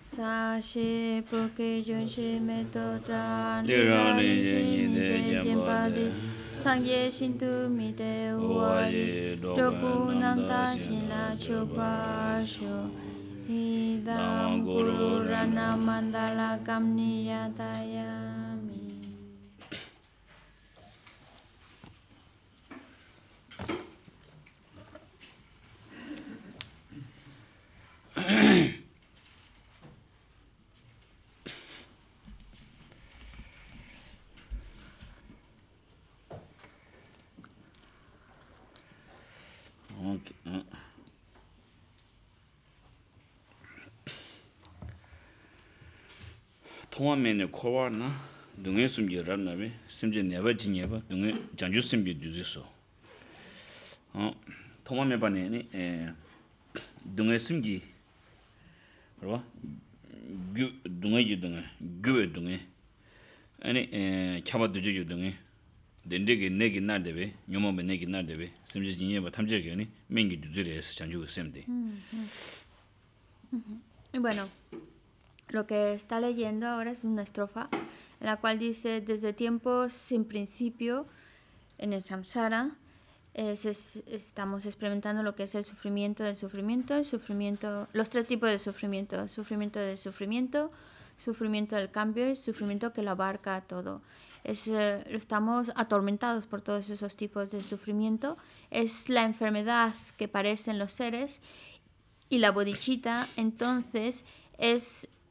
사시 불기 준심에 도다 니라니 예니데 얌바데 상예 신두 미데 우와이 도구 남다 신라 초바쇼 이다 고루 라나 만달라 감니야다야 Tōma me ne kōwa nā dōngē sōngi rāt 심비 두지소 어 토마메바네 에 bā 숨기 bā, dōngē chāngyū sēm kē dūzhē sō. Tōma me pa nē, dōngē sōngi, dōngē jū dōngē, gyū bē dōngē, kia bā dōzhē kē dōngē, dē ndē kē nē kē bueno. Lo que está leyendo ahora es una estrofa en la cual dice, desde tiempos sin principio, en el samsara, eh, es, estamos experimentando lo que es el sufrimiento del sufrimiento, el sufrimiento, los tres tipos de sufrimiento, sufrimiento del sufrimiento, sufrimiento del cambio y sufrimiento que lo abarca todo. Es, eh, estamos atormentados por todos esos tipos de sufrimiento. Es la enfermedad que parecen los seres y la bodichita, entonces, es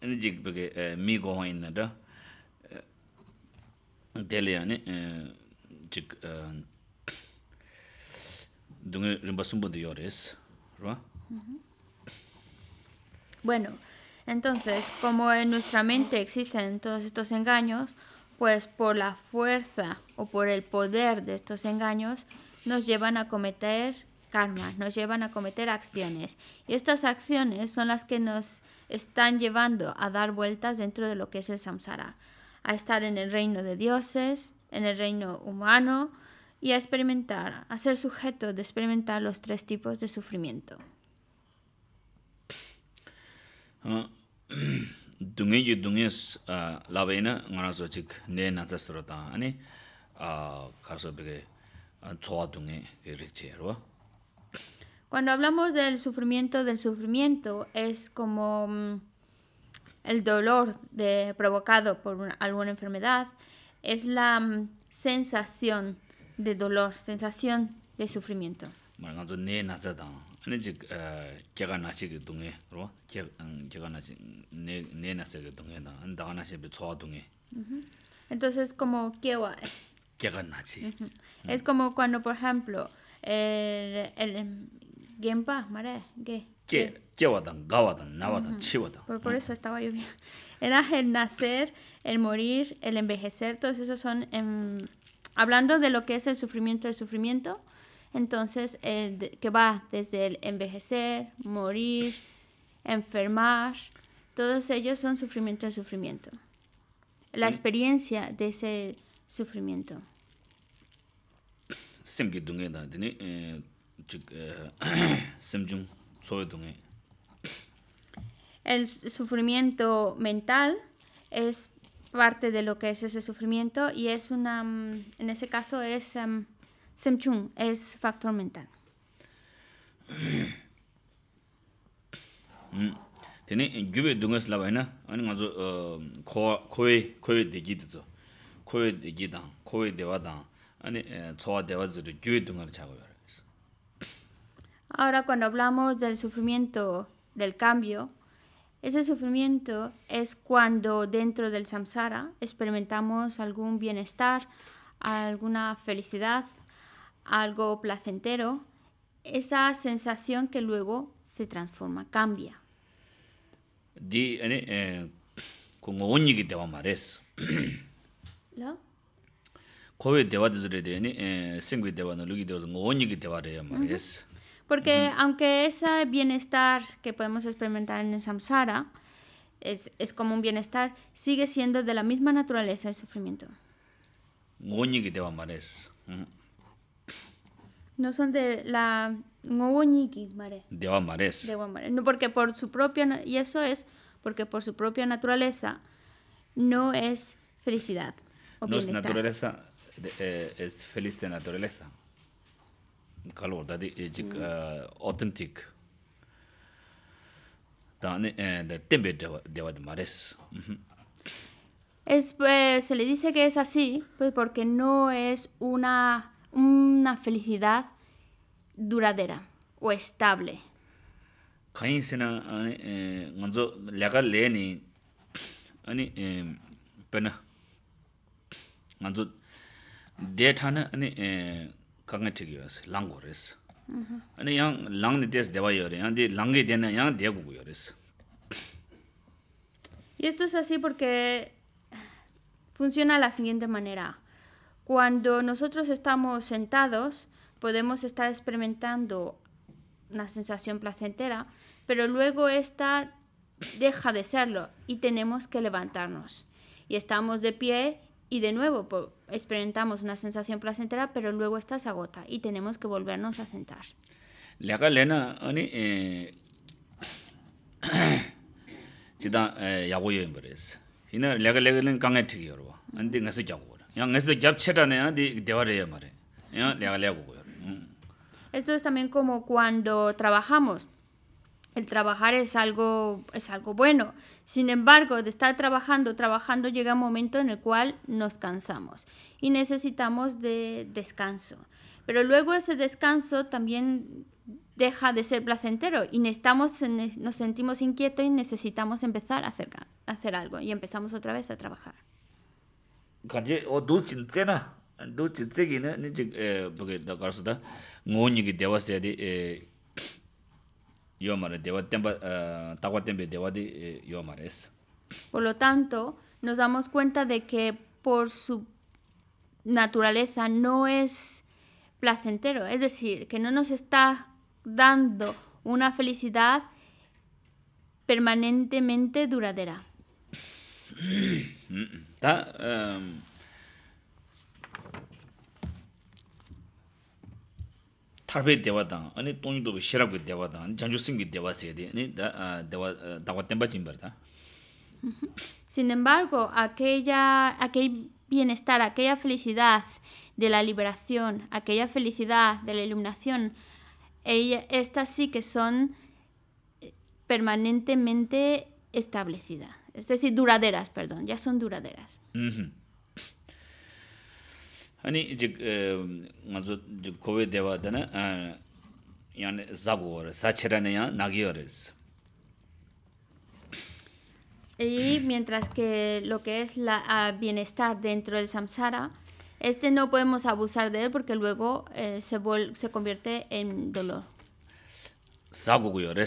Bueno, entonces, como en nuestra mente existen todos estos engaños, pues por la fuerza o por el poder de estos engaños nos llevan a cometer Karma nos llevan a cometer acciones. Y estas acciones son las que nos están llevando a dar vueltas dentro de lo que es el samsara, a estar en el reino de dioses, en el reino humano y a experimentar, a ser sujeto de experimentar los tres tipos de sufrimiento. Ah, ah, cuando hablamos del sufrimiento, del sufrimiento es como mm, el dolor de, provocado por alguna enfermedad, es la mm, sensación de dolor, sensación de sufrimiento. Entonces, como Es como cuando, por ejemplo, el Genpa, mare, ge. Que, Kewatan, Gawatan, Nawatan, Por, por mm. eso estaba yo bien. Era el nacer, el morir, el envejecer, todos esos son. Em, hablando de lo que es el sufrimiento, el sufrimiento, entonces, eh, que va desde el envejecer, morir, enfermar, todos ellos son sufrimiento, el sufrimiento. La experiencia de ese sufrimiento. El sufrimiento mental es parte de lo que es ese sufrimiento y es una, mm, en ese caso es um, em, semchung, es factor mental. Mm. Tene jube dungas laba hina, ane nga zo kowe, de deji dizo, kowe de dang, dewa dang, ane eh, tsowa de ziro gyube dungar chago Ahora cuando hablamos del sufrimiento del cambio, ese sufrimiento es cuando dentro del samsara experimentamos algún bienestar, alguna felicidad, algo placentero, esa sensación que luego se transforma, cambia. Porque aunque ese bienestar que podemos experimentar en samsara es, como un bienestar, sigue siendo de la misma naturaleza el sufrimiento. No son de la... De va De mares. No, porque por su propia... Y eso es porque por su propia naturaleza no es felicidad. no es naturaleza, eh, es feliz de naturaleza kalor dadi eh, jik mm. eh, authentic dani eh, de tembe dewa de mares es pues, se le dice que es así pues porque no es una una felicidad duradera o estable kain sina nganzo lega le ni ani pena nganzo de thana ani y esto es así porque funciona de la siguiente manera. Cuando nosotros estamos sentados, podemos estar experimentando una sensación placentera, pero luego esta deja de serlo y tenemos que levantarnos. Y estamos de pie y de nuevo experimentamos una sensación placentera, pero luego esta se agota y tenemos que volvernos a sentar. haga lena ani chida yago yoyin bares. Hina lega lega len kange tigi yorwa. Andi ngasi yago. Ya ngasi yap chera ne andi dewa re mare. Ya lega lega mm. Esto es también como cuando trabajamos el trabajar es algo, es algo bueno. Sin embargo, de estar trabajando, trabajando llega un momento en el cual nos cansamos y necesitamos de descanso. Pero luego ese descanso también deja de ser placentero y necesitamos, nos sentimos inquietos y necesitamos empezar a hacer, a hacer algo y empezamos otra vez a trabajar. Eh, eh, por lo tanto, nos damos cuenta de que por su naturaleza no es placentero, es decir, que no nos está dando una felicidad permanentemente duradera. Sin embargo, aquella aquel bienestar, aquella felicidad de la liberación, aquella felicidad de la iluminación, estas sí que son eh, permanentemente establecidas, es decir, duraderas, perdón, ya son duraderas. Eh, eh, y mientras que lo que es la ah, bienestar dentro del samsara este no podemos abusar de él porque luego eh, se se convierte en dolor mm.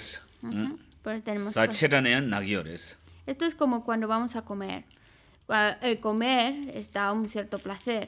esto es como cuando vamos a comer ah, el comer está un cierto placer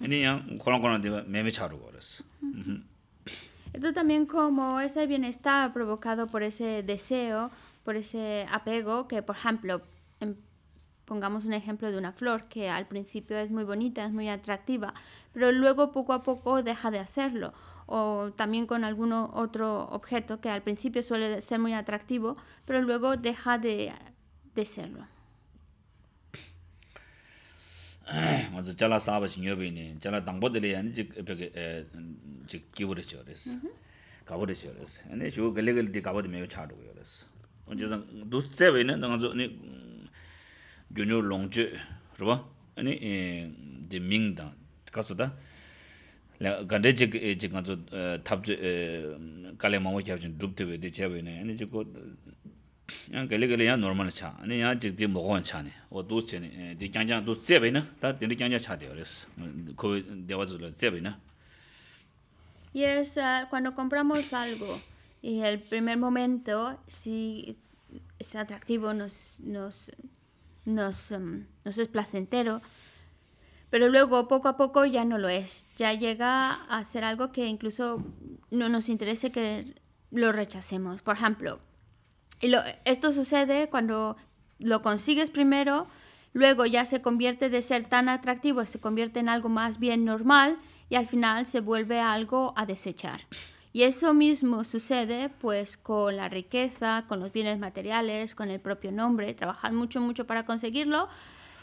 un me me Esto también como ese bienestar provocado por ese deseo, por ese apego, que por ejemplo, em, pongamos un ejemplo de una flor que al principio es muy bonita, es muy atractiva, pero luego poco a poco deja de hacerlo. O también con algún otro objeto que al principio suele ser muy atractivo, pero luego deja de, de serlo. 먼저 잘라 사바시 녀베니 잘라 당보들이 아니 즉 에베게 즉 기브르죠 그래서 가버르죠 그래서 아니 저 글글디 가버드 메요 차도 그래서 먼저 좀 두째 외네 당 아니 겨뇨 롱지 그죠 아니 데 밍다 가서다 간데 즉 즉가 탑 칼레마오 챵 줍드베디 챵 외네 아니 저고 Y es cuando compramos algo y el primer momento, si es atractivo, nos, nos, nos, nos es placentero, pero luego poco a poco ya no lo es, ya llega a ser algo que incluso no nos interese que lo rechacemos. Por ejemplo, esto sucede cuando lo consigues primero, luego ya se convierte de ser tan atractivo, se convierte en algo más bien normal y al final se vuelve algo a desechar. Y eso mismo sucede pues con la riqueza, con los bienes materiales, con el propio nombre, trabajas mucho, mucho para conseguirlo,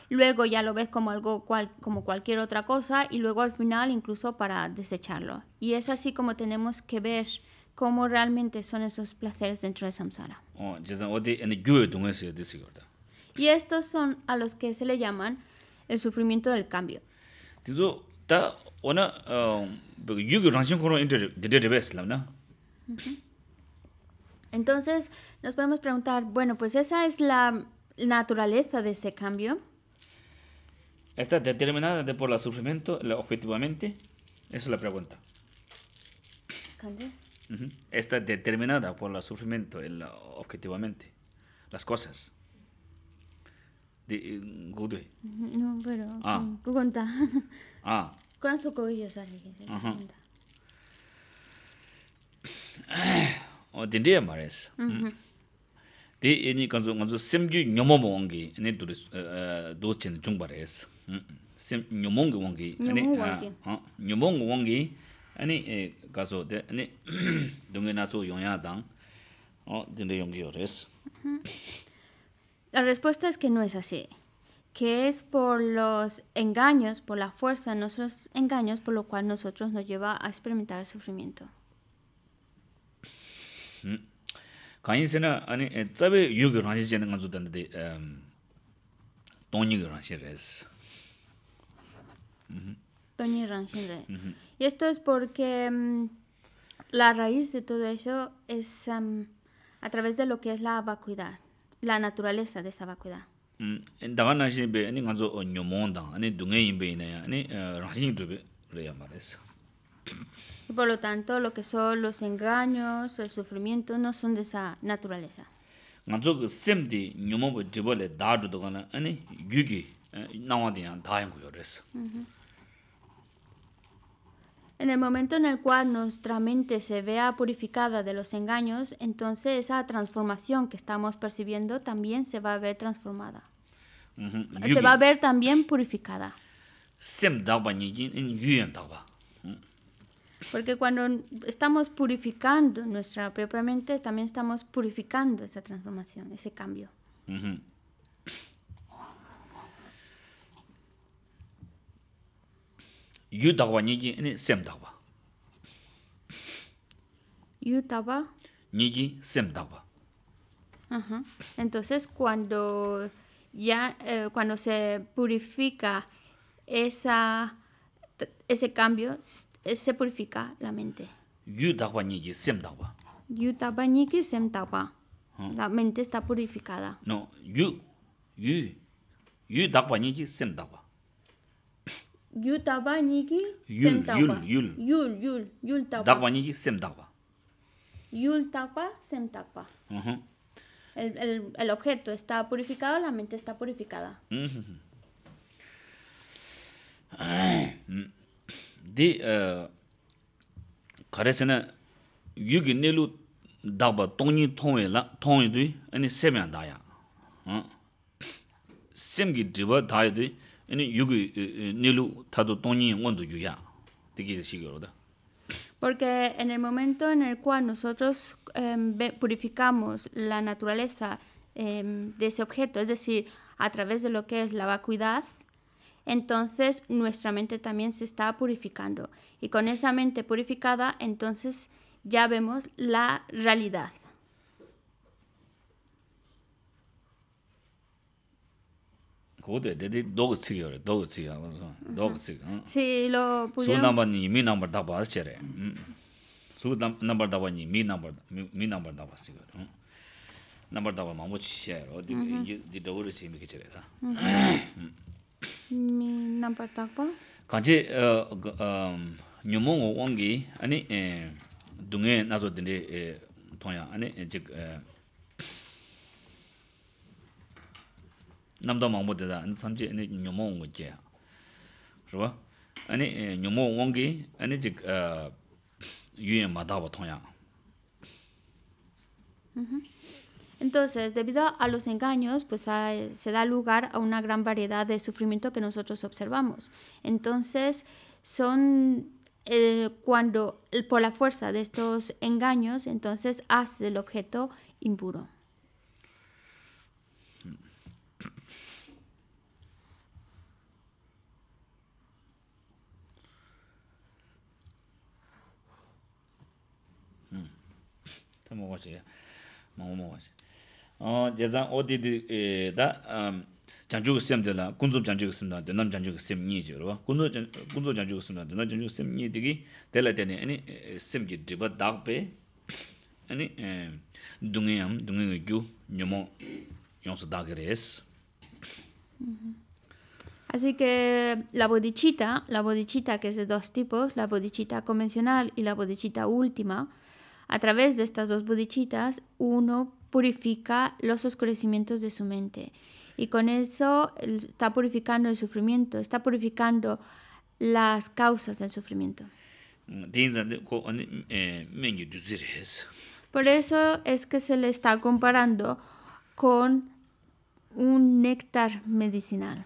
luego ya lo ves como algo como cualquier otra cosa y luego al final incluso para desecharlo. Y es así como tenemos que ver cómo realmente son esos placeres dentro de samsara. Y estos son a los que se le llaman el sufrimiento del cambio. Entonces nos podemos preguntar, bueno, pues esa es la naturaleza de ese cambio. ¿Está determinada de por el sufrimiento objetivamente? Esa es la pregunta. -huh. Está determinada por el sufrimiento, el, objetivamente, las cosas. De, eh, gude. No, pero. Ah. Cugonta. Ah. Con su cobillo sale. Ajá. O oh, tendría mares. Mm. De ini eh, su kanzo semgyu nyomomo wangi ane dure bares eh, chungbares. Mm. Sem nyomongo wangi ane nyomongo wangi ah, ah, Ani eh, kaso de, ani dunga nazo yongya dang, o dinde yongyo res. La respuesta es que no es así. Que es por los engaños, por la fuerza de nuestros engaños, por lo cual nosotros nos lleva a experimentar el sufrimiento. Kanyi sena, ani, eh, tsabe yugyo rangi chen nga zudan de, em, toni yugyo rangi res. Mm-hmm. Y esto es porque mm, la raíz de todo eso es em, a través de lo que es la vacuidad, la naturaleza de esa vacuidad. por lo tanto, lo que son los engaños, el sufrimiento, no son de esa naturaleza. En el momento en el cual nuestra mente se vea purificada de los engaños, entonces esa transformación que estamos percibiendo también se va a ver transformada. Se va a ver también purificada. Mm. Porque cuando estamos purificando nuestra propia mente, también estamos purificando esa transformación, ese cambio. Yu nigi ni sem dagwa. Yu Nigi sem Ajá. Entonces, cuando ya, eh, cuando se purifica esa, ese cambio, eh, se purifica la mente. Yu dagwa nigi sem dagwa. Yu nigi sem La mente está purificada. No, yu, yu, yu nigi sem yu taba niki yul, sem taba. Yul, yul, yul. Yul, yul taba. Dagba niki E, e, Porque en el momento en el cual nosotros em, purificamos la naturaleza em, de ese objeto, es decir, a través de lo que es la vacuidad, entonces nuestra mente también se está purificando. Y con esa mente purificada, entonces ya vemos la realidad. 고데 데데 도그 치기요레 도그 치기 하면서 도그 치기 응 실로 부여 소 넘버 이미 넘버 다 봤어요 음 수담 넘버 다 봤니 미 넘버 미 넘버 다 봤어요 응 넘버 다 봐마 못 치셔요 어디 이제 도그를 치미 기절해다 미 넘버 다 봐? 어음 뉴몽 원기 아니 둥에 나서 된데 에 아니 즉 Entonces, debido a los engaños, pues se da lugar a una gran variedad de sufrimiento que nosotros observamos. Entonces, son eh, cuando, por la fuerza de estos engaños, entonces hace el objeto impuro. tamu wachi ya, mamu mu odi da janju kusim de la, kunzum janju kusim di la, di nam janju kusim nyi ji warwa, kunzum janju kusim di la, di nam janju kusim la dani, ani sim ji diba dag pe, ani dungi yam, dungi yu gyu, nyomo yonsu dag es. Así que la bodichita, la bodichita que es de dos tipos, la bodichita convencional y la bodichita última, a través de estas dos budichitas, uno purifica los oscurecimientos de su mente. Y con eso está purificando el sufrimiento, está purificando las causas del sufrimiento. Por eso es que se le está comparando con un néctar medicinal.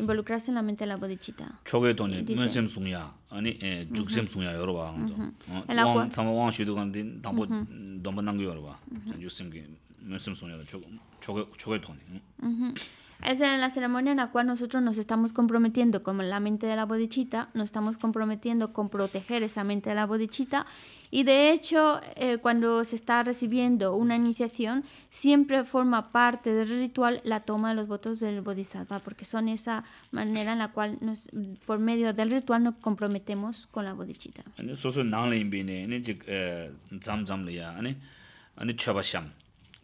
involucrarse en la mente de la bodichita. Chogue to ne, no sem sunya, ani eh juk yoro ba. Mm-hmm. Ah, en la cual samo wang din dambo mm-hmm. yoro ba. Mhm. Es en la ceremonia en la cual nosotros nos estamos comprometiendo con la mente de la bodichita, nos estamos comprometiendo con proteger esa mente de la bodichita y de hecho eh, cuando se está recibiendo una iniciación siempre forma parte del ritual la toma de los votos del bodhisattva porque son esa manera en la cual por medio del ritual nos comprometemos con la bodichita.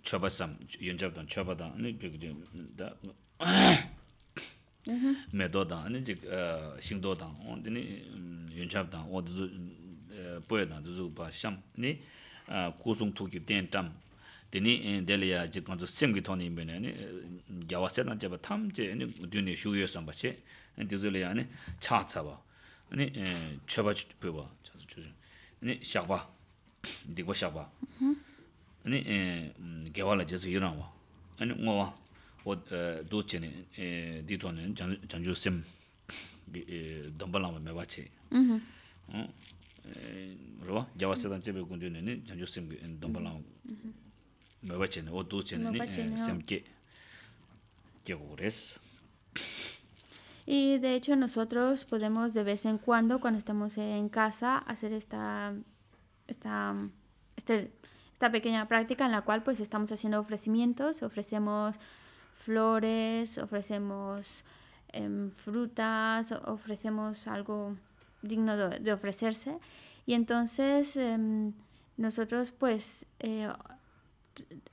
choba sam, yonchab dan, choba dan, mm-hmm. ane jik jik, da, ah, me do dan, ane jik shing do dan, on dini yonchab dan, on dhuzu, eh, poya dan, dhuzu ba sham, ane ah, kuzung tuki ten tam, dini eh, deli ya jik gansu sim ki toni imbe ne, ane eh, gyawa setan jeba sam shakba, shakba. Y de hecho nosotros podemos de vez en cuando, cuando estamos en casa, hacer esta, esta, este esta pequeña práctica en la cual pues estamos haciendo ofrecimientos, ofrecemos flores, ofrecemos em, frutas, ofrecemos algo digno de, ofrecerse y entonces em, nosotros pues eh,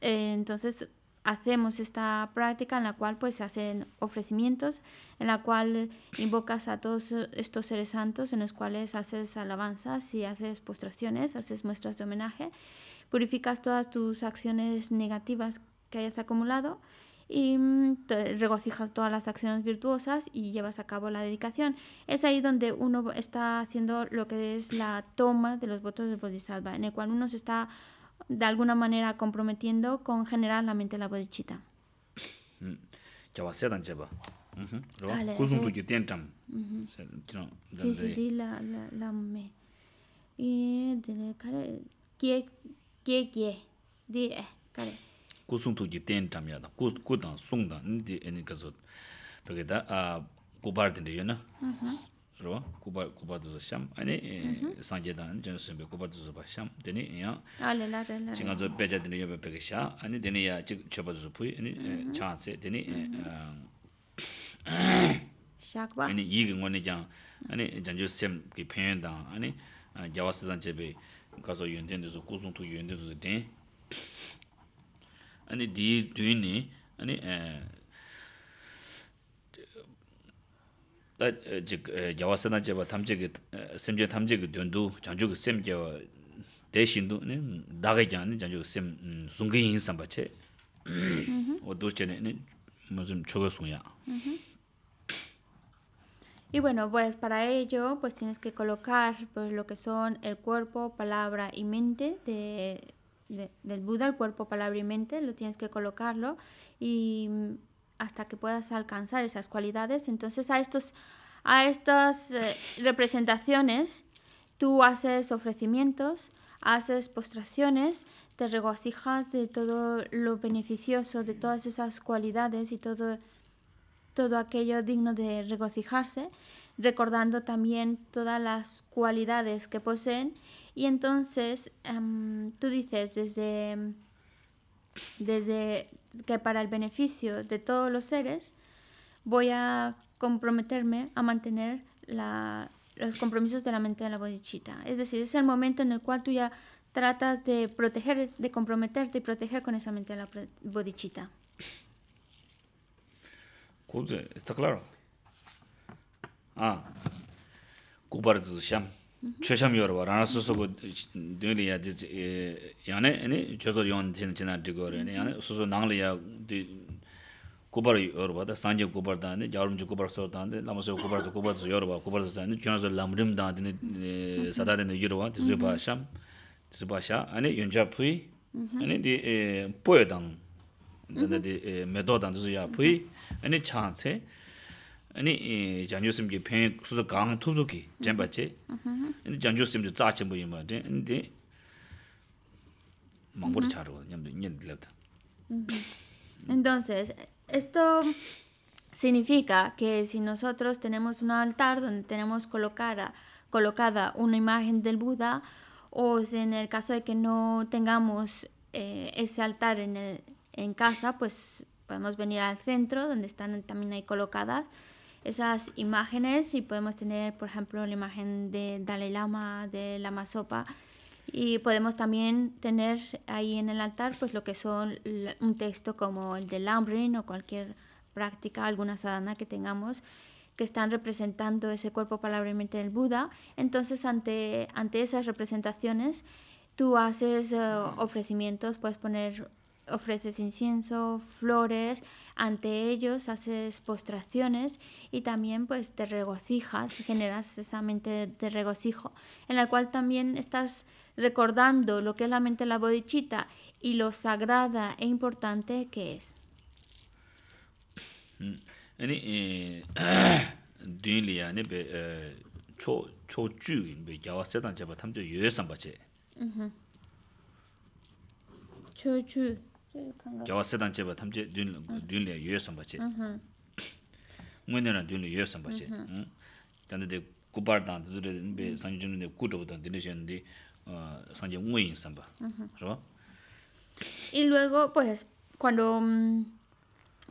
eh, entonces hacemos esta práctica en la cual pues se hacen ofrecimientos, en la cual invocas a todos estos seres santos, en los cuales haces alabanzas y haces postraciones, haces muestras de homenaje purificas todas tus acciones negativas que hayas acumulado y mm, regocijas todas las acciones virtuosas y llevas a cabo la dedicación. Es ahí donde uno está haciendo lo que es la toma de los votos de Bodhisattva, en el cual uno se está de alguna manera comprometiendo con generar la mente la bodhichita. Mm. la, la, 게게 네 가레 고송토 기텐 담야다 고 고단 송다 니디 에니 가서 그게다 아 고바르든데 요나 로 쿠바 쿠바도서 샴 아니 산제단 전스베 쿠바도서 바샴 데니 야 알레라레라 싱아조 베자드니 요베 베게샤 아니 데니 야 쳬바조 푸이 아니 차세 데니 샤크바 아니 이긴 거네 장 아니 전조 샘기 팬다 아니 자와스단 제베 가서 연대에서 고송 투 연대에서 된 아니 디 뒤니 아니 에 다직 야와스나 제바 탐제게 심제 탐제게 된두 장주게 심제 대신도 네 나가잖아 장주 심 숭기 인상 어 도체네 무슨 초가 숭야 음 Y bueno, pues para ello, pues tienes que colocar pues, lo que son el cuerpo, palabra y mente de, del Buda, el cuerpo, palabra y mente, lo tienes que colocarlo y mm, hasta que puedas alcanzar esas cualidades. Entonces a, estos, a estas eh, representaciones tú haces ofrecimientos, haces postraciones, te regocijas de todo lo beneficioso, de todas esas cualidades y todo todo aquello digno de regocijarse, recordando también todas las cualidades que poseen. Y entonces em, tú dices desde, desde que para el beneficio de todos los seres voy a comprometerme a mantener los compromisos de la mente de la bodichita. Es decir, es el momento en el cual tú ya tratas de proteger, de comprometerte y proteger con esa mente de la bodichita. Kuzi, está claro? kubar dhuzi sham, chö sham yorwa, rana su su gu dhuni ya dhiz, yane, ene, chö zor yon dhin china dhigor, nangli ya dhi kubar yorwa dha, sanji kubar dhan, jawarum ji kubar sor dhan, kubar su kubar dhuzi yorwa, kubar dhuzi dhan, chöna zor lamrim dhan, dhini, dhizu dhizu pui, ene, di, poe dhan, dhanda di, medo dhan ya pui, Entonces, esto significa que si nosotros tenemos un altar donde tenemos colocada, colocada una imagen del Buda, o en el caso de que no tengamos eh, ese altar en, en casa, pues podemos venir al centro donde están también ahí colocadas esas imágenes y podemos tener, por ejemplo, la imagen de Dalai Lama, de Lama Sopa y podemos también tener ahí en el altar pues lo que son un texto como el de Lambrin o cualquier práctica, alguna sadhana que tengamos que están representando ese cuerpo, palabra del Buda. Entonces, ante, ante esas representaciones, tú haces eh, ofrecimientos, puedes poner ofreces incienso, flores, ante ellos haces postraciones y también pues te regocijas, generas esa mente de regocijo, en la cual también estás recordando lo que es la mente de la bodichita y lo sagrada e importante que es. java sedan che botamje dyun dyun le yoe somba che mwe ne kubar dan dan sanje luego pues cuando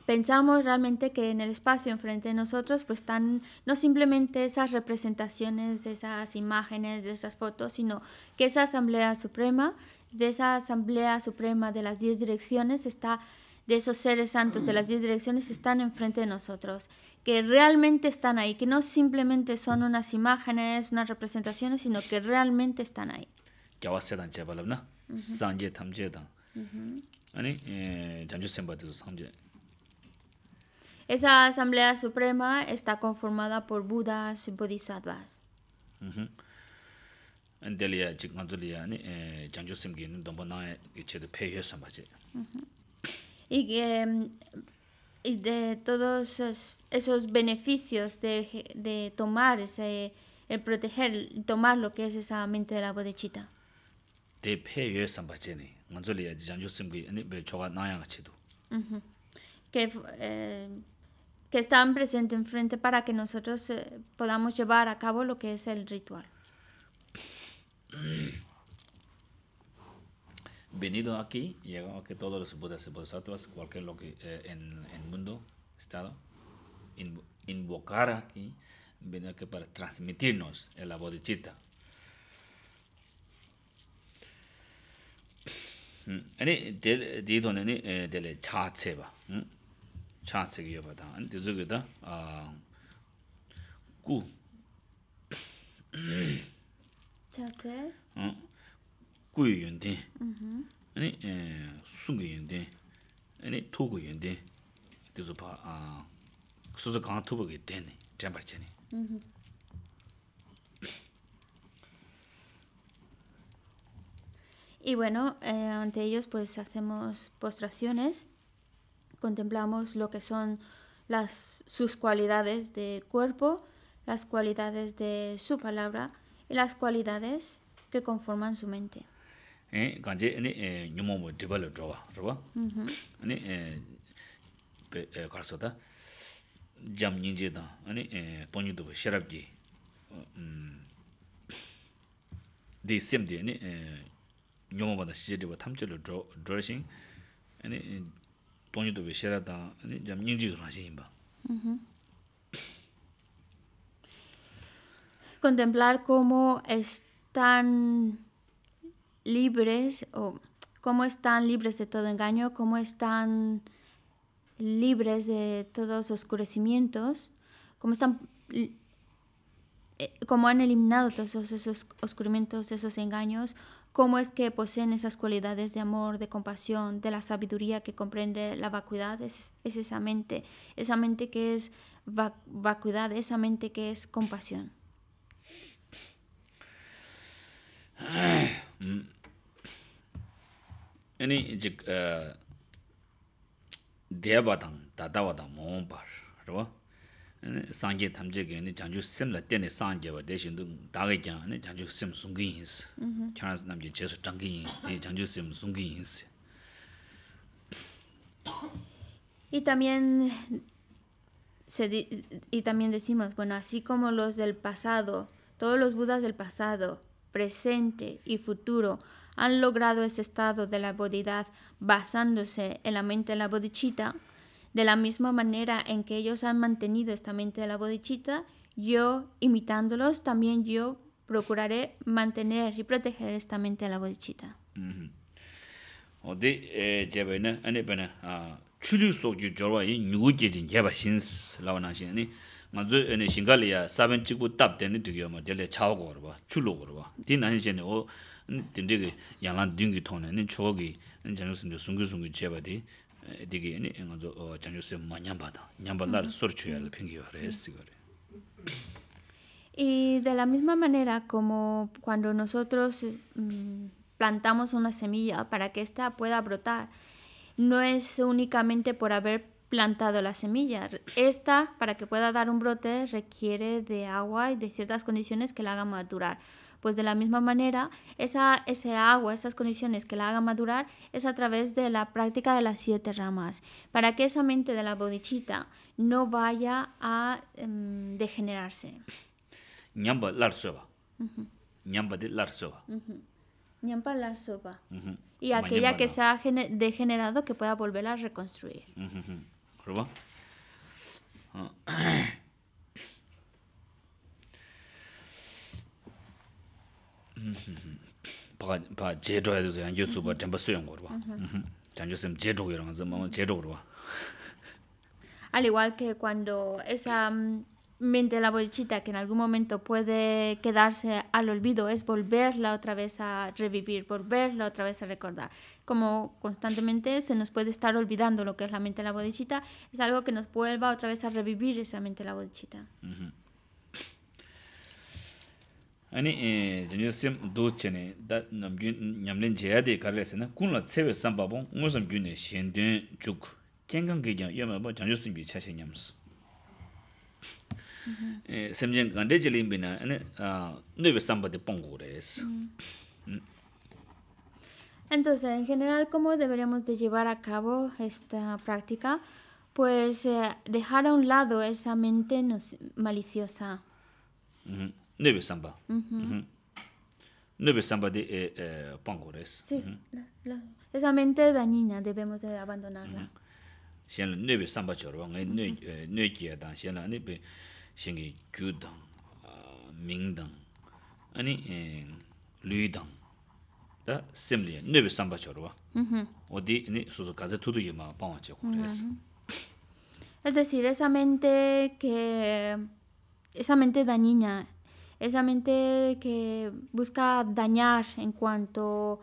pensamos realmente que en el espacio enfrente de nosotros pues están no simplemente esas representaciones, de esas imágenes, de esas fotos, sino que esa Asamblea Suprema, de esa Asamblea Suprema de las diez direcciones está de esos seres santos de las diez direcciones están enfrente de nosotros, que realmente están ahí, que no simplemente son unas imágenes, unas representaciones, sino que realmente están ahí. Esa Asamblea Suprema está conformada por Budas y Bodhisattvas. Andelia Chikanzulia, eh, Chancho Simgi, Dombo Naya, que che de Peyo mhm. Y que em, y de todos esos, esos beneficios de, de tomar ese, el proteger, tomar lo que es esa mente de la bodhichita. De Peyo Sambache, Anzulia, Chancho Simgi, Choga Naya, que mhm. Que. Eh, que están presentes enfrente para que nosotros eh, podamos llevar a cabo lo que es el ritual. Venido aquí, a que todos los budas y bodhisattvas, cualquier lo que eh, en el mundo, estado, invocar aquí, venido aquí para transmitirnos en la bodhichitta. de de Mm-hmm. Y bueno, eh, ante ellos pues hacemos postraciones. contemplamos lo que son las sus cualidades de cuerpo, las cualidades de su palabra y las cualidades que conforman su mente. Eh, ganje ni eh mo develop dro wa, dro wa. Mhm. Ani eh, eh karso da jam ninje da. Ani eh tonyu do sharap ji. Mhm. De sim de ni eh ba da sije de wa tamjelo dro dressing. Ani contemplar cómo están libres o cómo están libres de todo engaño, cómo están libres de todos los oscurecimientos, cómo están eh, cómo han eliminado todos esos oscurecimientos, esos engaños, cómo es que poseen esas cualidades de amor, de compasión, de la sabiduría que comprende la vacuidad, es, esa mente, esa mente que es vacuidad, esa mente que es compasión. Mm. Eh, y también, y también decimos, bueno, así como los del pasado, todos los budas del pasado, presente y futuro han logrado ese estado de la bodhidad basándose en la mente de la bodichita de la misma manera en que ellos han mantenido esta mente de la bodichita, yo, imitándolos, también yo procuraré mantener y proteger esta mente de la bodichita. Mm-hmm. Y de la misma manera como cuando nosotros mm, plantamos una semilla para que ésta pueda brotar, no es únicamente por haber plantado la semilla. Esta, para que pueda dar un brote, requiere de agua y de ciertas condiciones que la hagan madurar. Pues de la misma manera, esa, ese agua, esas condiciones que la hagan madurar es a través de la práctica de las siete ramas, para que esa mente de la bodichita no vaya a em, degenerarse. Ñamba larsova. Ñamba larsova. Ñamba Y aquella que se ha degenerado que pueda volver a reconstruir. Al igual que cuando esa mm, mente la bodichita que en algún momento puede quedarse al olvido es volverla otra vez a revivir, volverla otra vez a recordar. Como constantemente se nos puede estar olvidando lo que es la mente la bodichita, es algo que nos vuelva otra vez a revivir esa mente la bodichita. Entonces, en general, ¿cómo deberíamos de llevar a cabo esta práctica? Pues eh, dejar a un lado esa mente maliciosa. Mm-hmm. nebe samba. Mm-hmm. Mm-hmm. Nebe samba de eh, eh, pangores. Sí, uh mm-hmm. -huh. esa mente dañina debemos de abandonarla. Xian le nebe samba chorwa, ngay nue eh, kia dan, xian le nebe xingi gyu dan, ah, ming dan, ani eh, lu dan, da simli nebe samba chorwa. Odi ni suzu kaze tutu yima pangwa che Es que, esa mente dañina, esa mente que busca dañar en cuanto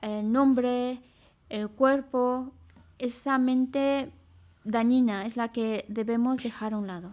el eh, nombre, el cuerpo, esa mente dañina es la que debemos dejar a un lado.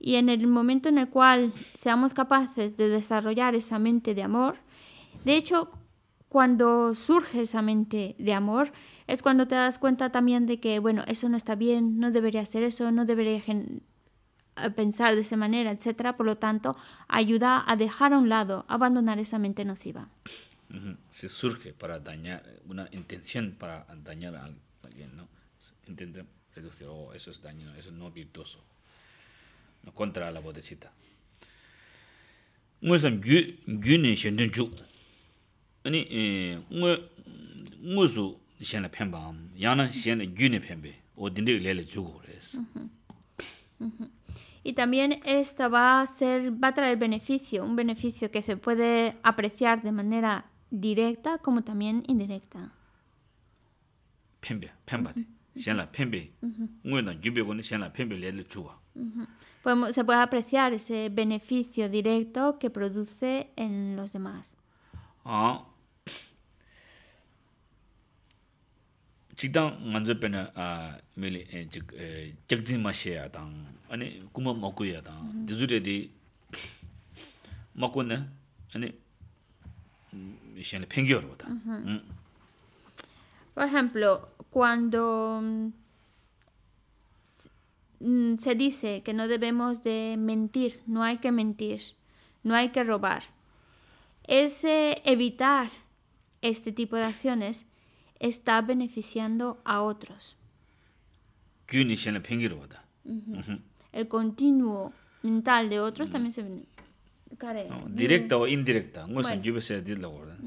Y en el momento en el cual seamos capaces de desarrollar esa mente de amor, de hecho, cuando surge esa mente de amor, es cuando te das cuenta también de que, bueno, eso no está bien, no debería hacer eso, no debería eh, pensar de esa manera, etc. Por lo tanto, ayuda a dejar a un lado, abandonar esa mente nociva. Se surge para dañar, una intención para dañar a alguien, ¿no? Intentan reducir, oh, eso es daño, eso es no virtuoso. No, contra la botellita. Nguesam gyu, gyu ni shendun chuk. Ani, eh, nguesu shen la penpa yana shen la gyu ni penpe, o le dindik lele chuku res. Y también esta va a ser, va a traer beneficio, un beneficio que se puede apreciar de manera directa como también indirecta. Penpe, penpa de, shen la penpe, nguesu gyubi goni shen la penpe lele chukwa podemos, se puede apreciar ese beneficio directo que produce en los demás. Ah. chikdang nganzo pena ah, mili jakzin eh, eh, ma she ya tang, ane kuma maku ya tang. Mm-hmm. re di maku ane mm, shenle pengyo rwa tang. Mm-hmm. Mm. Por ejemplo, cuando mm, Mm, se dice que no debemos de mentir, no hay que mentir, no hay que robar. Es evitar este tipo de acciones está beneficiando a otros. El continuo mental de otros mm. también se beneficia. directa o indirecta. Mm.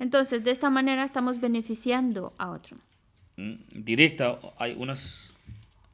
Entonces, de esta manera estamos beneficiando a otro. Directa, hay unas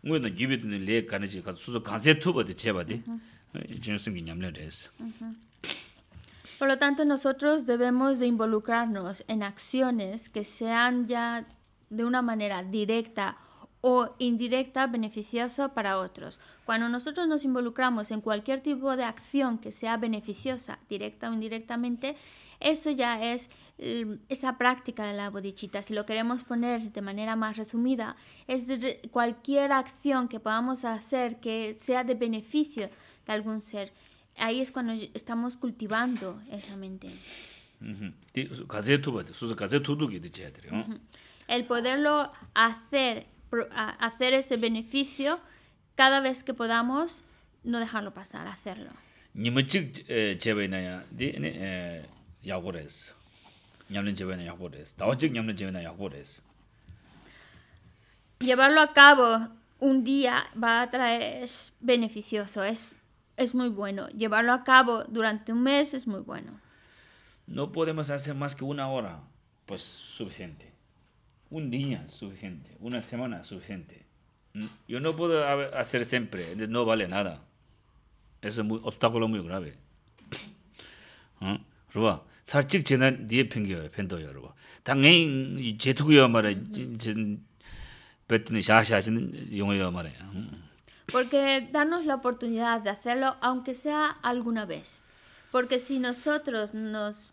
Por lo tanto, nosotros debemos de involucrarnos en acciones que sean ya de una manera directa o indirecta beneficiosa para otros. Cuando nosotros nos involucramos en cualquier tipo de acción que sea beneficiosa, directa o indirectamente, eso ya es em, esa práctica de la bodichita. Si lo queremos poner de manera más resumida, es cualquier acción que podamos hacer que sea de beneficio de algún ser. Ahí es cuando estamos cultivando esa mente. El poderlo hacer hacer ese beneficio cada vez que podamos, no dejarlo pasar, hacerlo. Llevarlo a cabo un día va a traer, es beneficioso, es, es muy bueno. Llevarlo a cabo durante un mes es muy bueno. No podemos hacer más que una hora, pues suficiente un día suficiente, una semana suficiente. Mm, yo no puedo hacer siempre, no vale nada. Es un obstáculo muy grave. ¿Eh? Porque darnos la oportunidad de hacerlo aunque sea alguna vez. Porque si nosotros nos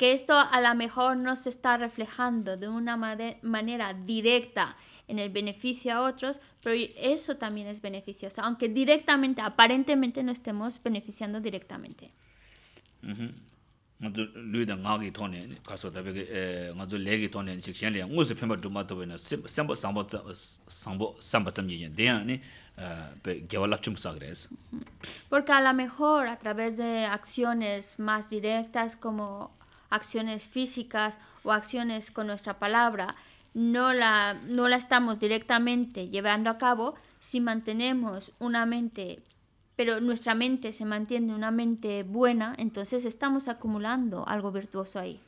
que esto a lo mejor no se está reflejando de una manera directa en el beneficio a otros, pero eso también es beneficioso, aunque directamente, aparentemente no estemos beneficiando directamente. Porque a lo mejor a través de acciones más directas como acciones físicas o acciones con nuestra palabra, no la, no la estamos directamente llevando a cabo si mantenemos una mente, pero nuestra mente se mantiene una mente buena, entonces estamos acumulando algo virtuoso ahí.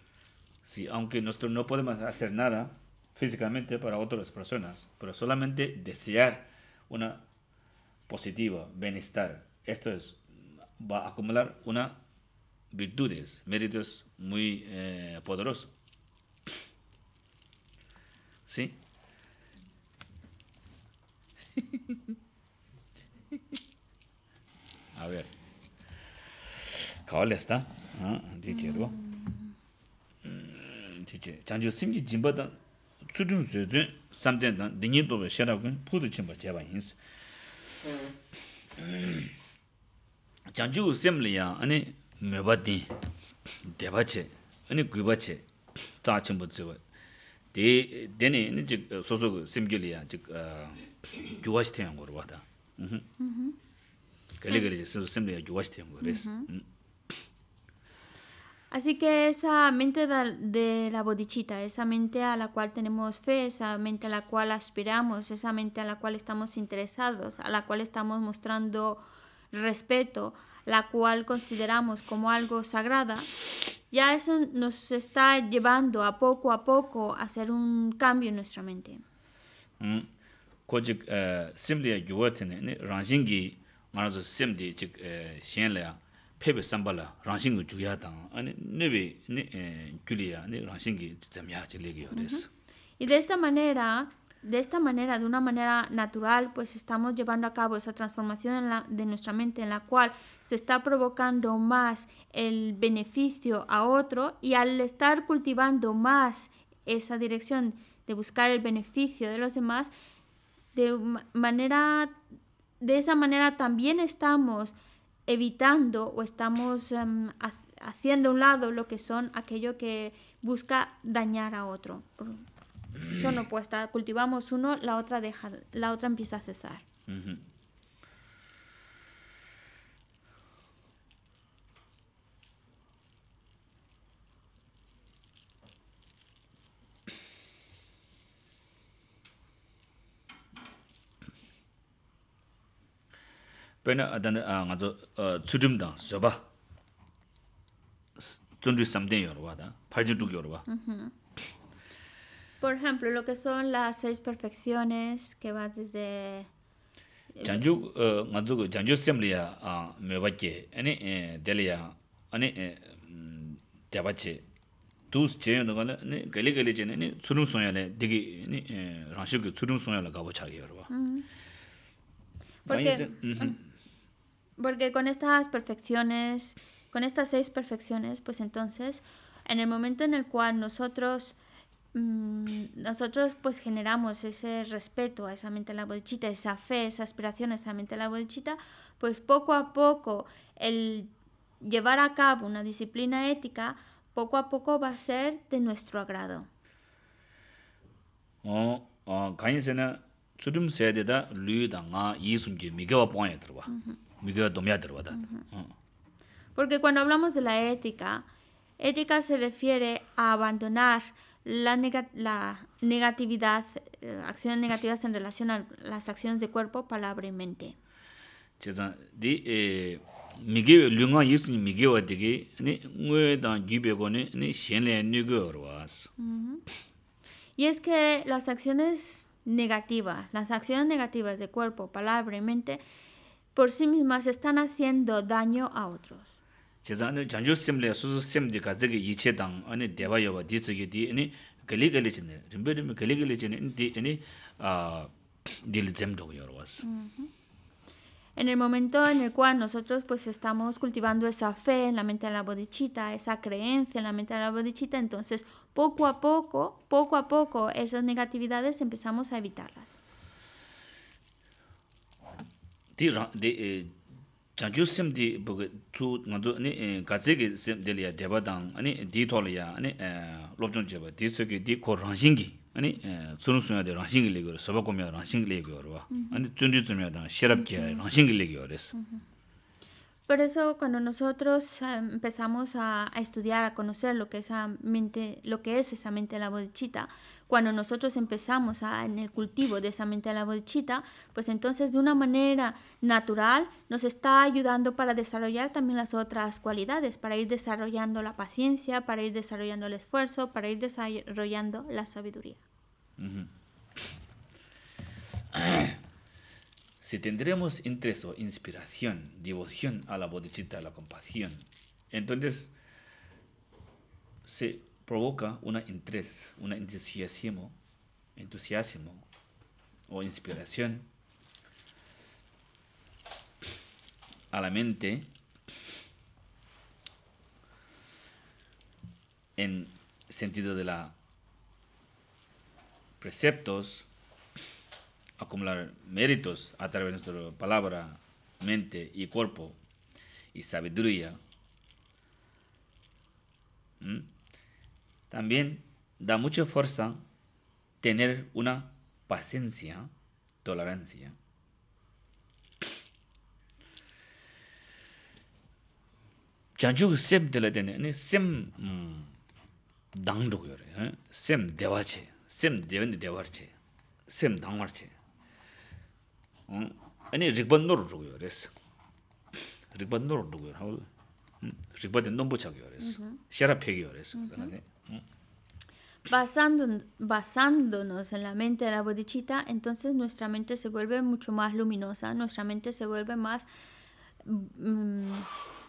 Sí, aunque nosotros no podemos hacer nada físicamente para otras personas, pero solamente desear una positiva, bienestar, esto es, va a acumular una virtudes méritos muy eh, poderosos ¿Sí? A ver. ¿Cuál está? Ah, dice algo. Mm, dice, "Chanjo simji jimba da tsujun zuzu samden da dini do be shara kun pudu chimba jaba ins." Mm. Chanjo simli ya ani me tīng, dēbā chē, anī guibā chē, tsā chīmbō tsīwa. Tē, tēnī, anī chik sōsō simgili ya, chik gyuwa shi tēyāng gōrwa tā. Kali kali Así que esa mente de la bodichita, esa mente a la cual tenemos fe, esa mente a la cual aspiramos, esa mente a la cual estamos interesados, a la cual estamos mostrando respeto, la cual consideramos como algo sagrada, ya eso nos está llevando a poco a poco a hacer un cambio en nuestra mente. Y de esta manera de esta manera, de una manera natural, pues estamos llevando a cabo esa transformación de nuestra mente en la cual se está provocando más el beneficio a otro y al estar cultivando más esa dirección de buscar el beneficio de los demás, de manera de esa manera también estamos evitando o estamos em, haciendo a un lado lo que son aquello que busca dañar a otro. son opuestas cultivamos uno la otra deja la otra empieza a cesar pena adan a nga zo chu dim da so ba chun ri da Por ejemplo, lo que son las seis perfecciones que va desde... Chanchu, eh, eh, ngazu, chanchu semliya ah, mewache, ane eh, deliya, ane mm, tyabache, tuus cheyo nukala, ane gali gali che, ane tsurum sonya le, digi, ane rangshu ki tsurum sonya la gabo chagi yorwa. Mm-hmm. Porque, mm-hmm. porque con estas perfecciones, con estas seis perfecciones, pues entonces, en el momento en el cual nosotros Mm, nosotros pues generamos ese respeto a esa mente la bolchita esa fe, esa aspiración a esa mente la bolchita pues poco a poco el llevar a cabo una disciplina ética, poco a poco va a ser de nuestro agrado. Porque cuando hablamos de la ética, ética se refiere a abandonar la, la negatividad, eh, acciones negativas en relación a las acciones de cuerpo, palabra y mente. Y es que las acciones negativas, las acciones negativas de cuerpo, palabra y mente, por sí mismas están haciendo daño a otros. En el momento en el cual nosotros pues estamos cultivando esa fe en la mente de la bodichita, esa creencia en la mente de la bodichita, entonces poco a poco, poco a poco esas negatividades empezamos a evitarlas. Eh, 장주 심디 보고 투 먼저 아니 가지게 심들이야 대바당 아니 디톨이야 아니 로존 디스게 디코 아니 순순야데 런싱기 레고 서바고면 런싱기 레고 와 아니 준주 시럽게 런싱기 레고 그랬어 Por eso cuando nosotros empezamos a, a estudiar, a conocer lo que es mente, lo que es esa mente la bodichita, Cuando nosotros empezamos en el cultivo de esa mente a la bolchita, pues entonces de una manera natural nos está ayudando para desarrollar también las otras cualidades, para ir desarrollando la paciencia, para ir desarrollando el esfuerzo, para ir desarrollando la sabiduría. Si tendremos interés o inspiración, devoción a la bodichita, a la compasión, entonces provoca una interés, un entusiasmo, entusiasmo o inspiración a la mente en sentido de la preceptos, acumular méritos a través de nuestra palabra, mente y cuerpo y sabiduría. también da mucha fuerza tener una paciencia, tolerancia. Chanju sem de la de ne sem mm, dang do yo re, eh? sem de wa che, sem de ne de che, sem dang wa che. Hm, mm, ani rik ban nor ru yo res. Rik Basándonos, en la mente de la bodichita, entonces nuestra mente se vuelve mucho más luminosa, nuestra mente se vuelve más, mm,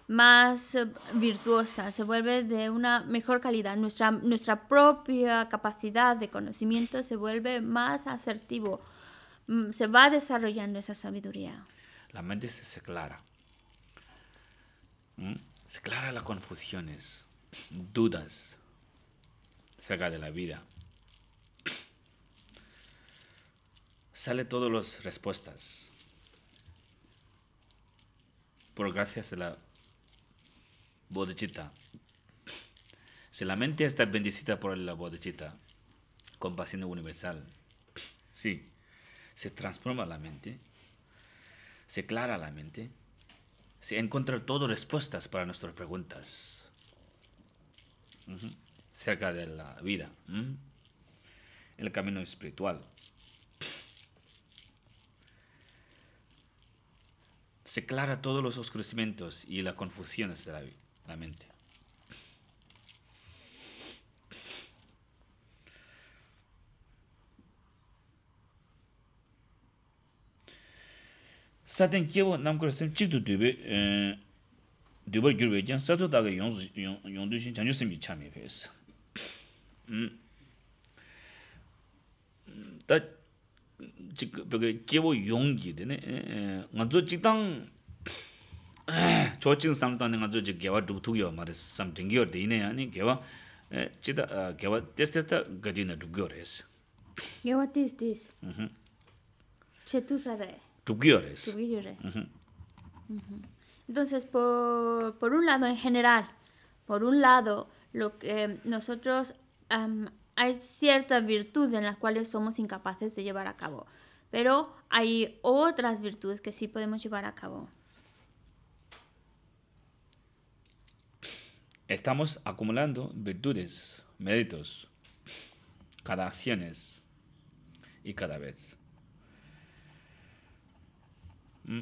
más virtuosa, se vuelve de una mejor calidad, nuestra, propia capacidad de conocimiento se vuelve más asertivo, mm, se va desarrollando esa sabiduría. La mente se aclara, mm, se aclara las confusiones, dudas cerca de la vida. Sale todas las respuestas. Por gracias de la bodichita. Si la mente está bendecida por la con compasión universal, sí, se transforma la mente, se clara la mente, se encuentra todas respuestas para nuestras preguntas cerca de la vida, ¿eh? el camino espiritual. Se aclara todos los oscurecimientos y las confusiones de la, la mente. Saten kiawa namkarasem chikdu dubi dubar gyurwe jan sato daga yongdu shin chanchu simji chami peysa. 다 That 嗯 Chik Ke Bukke Kiewo Yong Ki Dene 嗯 Nga Zuo Chik Tang 嗯 Eh Cho 개와 Sang To Neng Nga Zuo Chik Kiewa Duk Tuk Yo Ma Re Sam Chita Entonces Por Por Un Lado En General Por Un Lado Lo Que Nosotros hay ciertas virtudes en las cuales somos incapaces de llevar a cabo, pero hay otras virtudes que sí podemos llevar a cabo. Estamos acumulando virtudes, méritos, cada acciones y cada vez. Mm.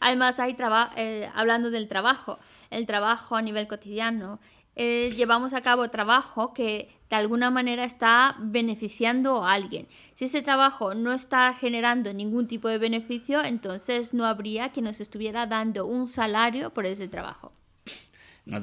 Además, hay eh, hablando del trabajo, el trabajo a nivel cotidiano, eh, llevamos a cabo trabajo que de alguna manera está beneficiando a alguien. Si ese trabajo no está generando ningún tipo de beneficio, entonces no habría quien nos estuviera dando un salario por ese trabajo. Por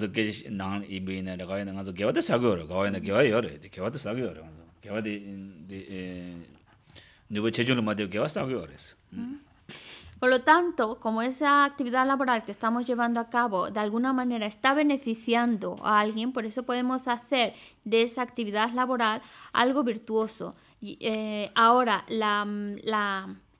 lo tanto, como esa actividad laboral que estamos llevando a cabo de alguna manera está beneficiando a alguien, por eso podemos hacer de esa actividad laboral algo virtuoso. Y, eh, ahora, la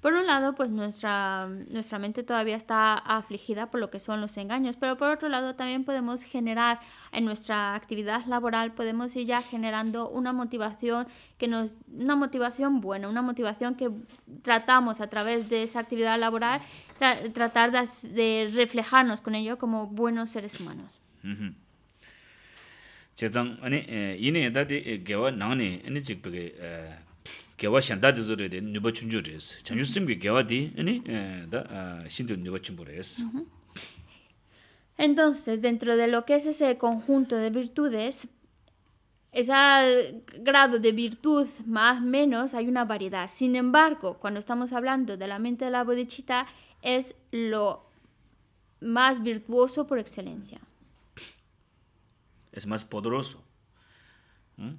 Por un lado, pues nuestra, nuestra mente todavía está afligida por lo que son los engaños, pero por otro lado también podemos generar en nuestra actividad laboral, podemos ir ya generando una motivación que nos, una motivación buena, una motivación que tratamos a través de esa actividad laboral, tratar de, de, reflejarnos con ello como buenos seres humanos. Entonces, dentro de lo que es ese conjunto de virtudes, ese grado de virtud más menos hay una variedad. Sin embargo, cuando estamos hablando de la mente de la bodichita, es lo más virtuoso por excelencia. Es más poderoso. ¿Mm?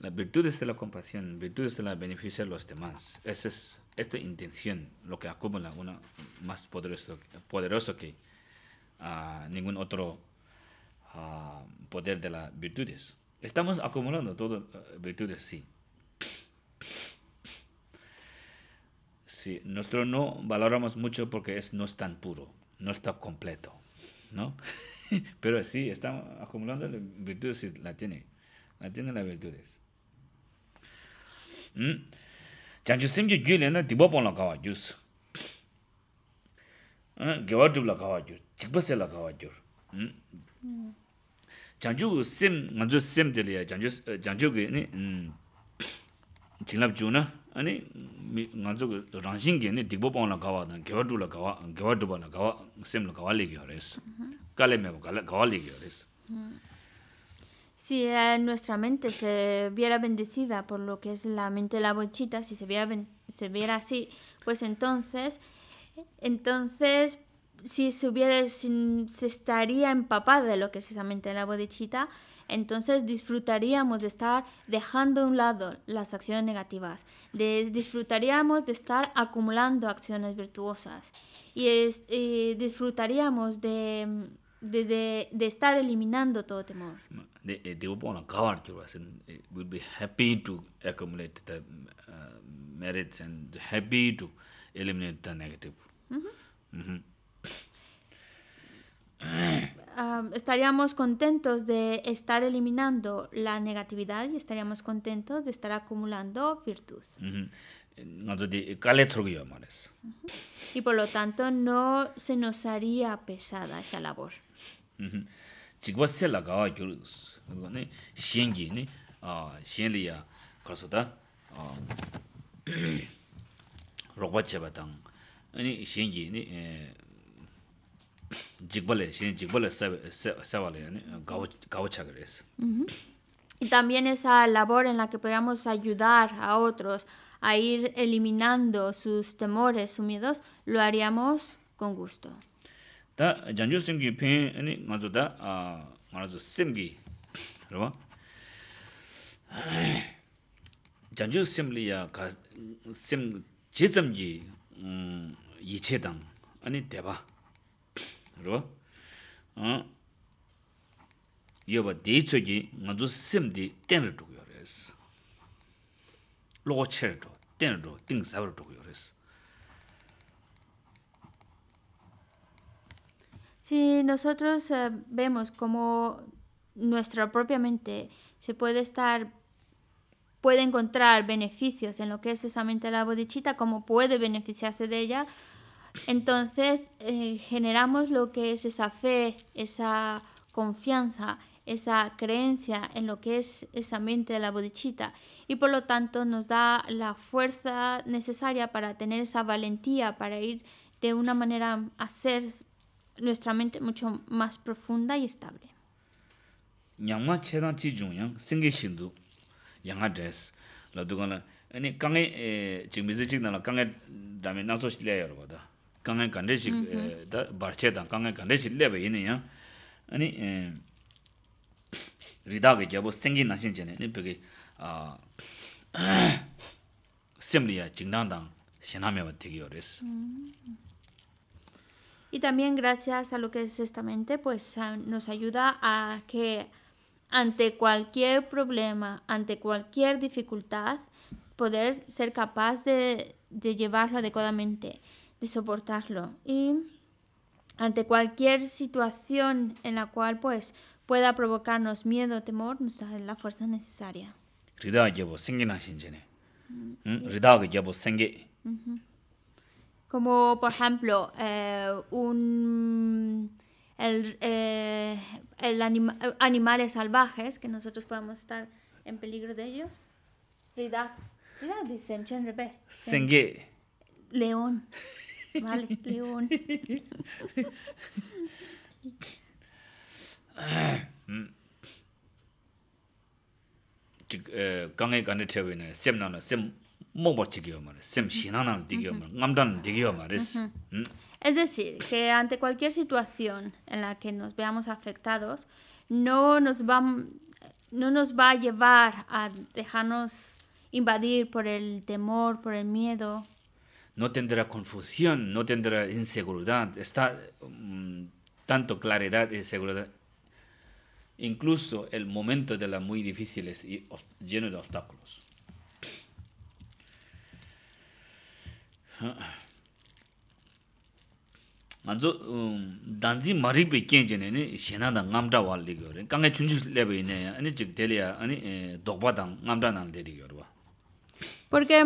Las virtudes de la compasión, virtudes de la beneficio a los demás. Esa es esta intención, lo que acumula uno más poderoso, poderoso que ah, ningún otro ah, poder de las virtudes. Estamos acumulando todas ah, virtudes, sí. Nosotros no valoramos mucho porque es, no es tan puro, no está completo, Pero sí, estamos acumulando virtudes, y la tiene, la tiene las virtudes. 자주 심지 줄이나 디보폰을 가와 주스 응 개워드블 가와 주 직버셀 가와 주 자주 심 먼저 심들이야 자주 자주게 네 진압 주나 아니 먼저 런징게 네 디보폰을 가와 가와 개워드블 가와 심을 가와 리게 하레스 가와 리게 Si nuestra mente se viera bendecida por lo que es la mente de la bochita, si se viera, se viera así, pues entonces, entonces si se hubiera, se estaría empapada de lo que es esa mente de la bodichita, entonces disfrutaríamos de estar dejando a un lado las acciones negativas, disfrutaríamos de estar acumulando acciones virtuosas y disfrutaríamos de de, estar eliminando todo temor. estaríamos contentos de estar eliminando la negatividad y estaríamos contentos de estar acumulando virtud. Mm-hmm. Eh, eh, mm-hmm. Y por lo tanto no se nos haría pesada esa labor chikwa se la gawa gyurus shengi ni shenli ya karso ta rokwa cheba tang shengi ni shengi jikwa sewa le gawa chagares y también esa labor en la que podamos ayudar a otros a ir eliminando sus temores, sus miedos, lo haríamos con gusto. 다 janju simgi pen 아니 맞아다 아 da 심기 그죠 simgi 심리야 janju simli ya ka sim che zamgi yi che dang ane deba rwa iyo ba dee cho gi sim di ten che ten ting Si nosotros eh, vemos cómo nuestra propia mente se puede estar puede encontrar beneficios en lo que es esa mente de la bodichita, cómo puede beneficiarse de ella, entonces eh, generamos lo que es esa fe, esa confianza, esa creencia en lo que es esa mente de la bodichita y por lo tanto nos da la fuerza necesaria para tener esa valentía, para ir de una manera a ser nuestra mente mucho más profunda y estable nyam ma che chi jung yang singe gi sindu yang address la du gana ani kangay chung e, mi ji chik na la kangay dami na zo le yor ba da kangay kan re chi e, mm-hmm. da bar che da kangay kan chi le ba yin e, ya ani ri da ge bo singe na shin chen Ni pe ge a li ya jing dang dang xian na me wa ti gyoris Y también gracias a lo que es esta mente, pues ah, nos ayuda a que ante cualquier problema, ante cualquier dificultad, poder ser capaz de, llevarlo adecuadamente, de soportarlo. Y ante cualquier situación en la cual pues pueda provocarnos miedo, temor, nos da la fuerza necesaria. Mm como por ejemplo, eh, un, el, eh, el anima, eh, animales salvajes, que nosotros podemos estar en peligro de ellos. Rida Rida dice Sengue. León. Vale, león. Ah, mm. Es decir, que ante cualquier situación en la que nos veamos afectados, no nos va no nos va a llevar a dejarnos invadir por el temor, por el miedo. No tendrá confusión, no tendrá inseguridad, está tanto claridad y seguridad. Incluso el momento de las muy difíciles y lleno de obstáculos. porque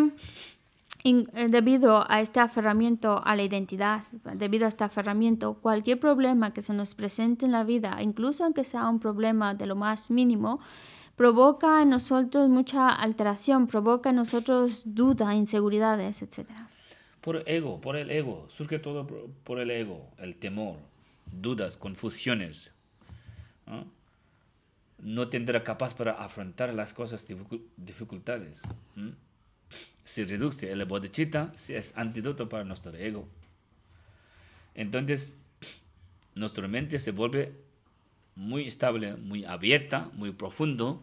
eh, debido a este aferramiento a la identidad, debido a este aferramiento, cualquier problema que se nos presente en la vida, incluso aunque sea un problema de lo más mínimo, provoca en nosotros mucha alteración, provoca en nosotros dudas, inseguridades, etcétera. Por ego, por el ego. Surge todo por, el ego, el temor, dudas, confusiones. ¿no? tendrá capaz para afrontar las cosas, dificultades. Si reduce el bodhichitta, si es antídoto para nuestro ego. Entonces, nuestra mente se vuelve muy estable, muy abierta, muy profundo.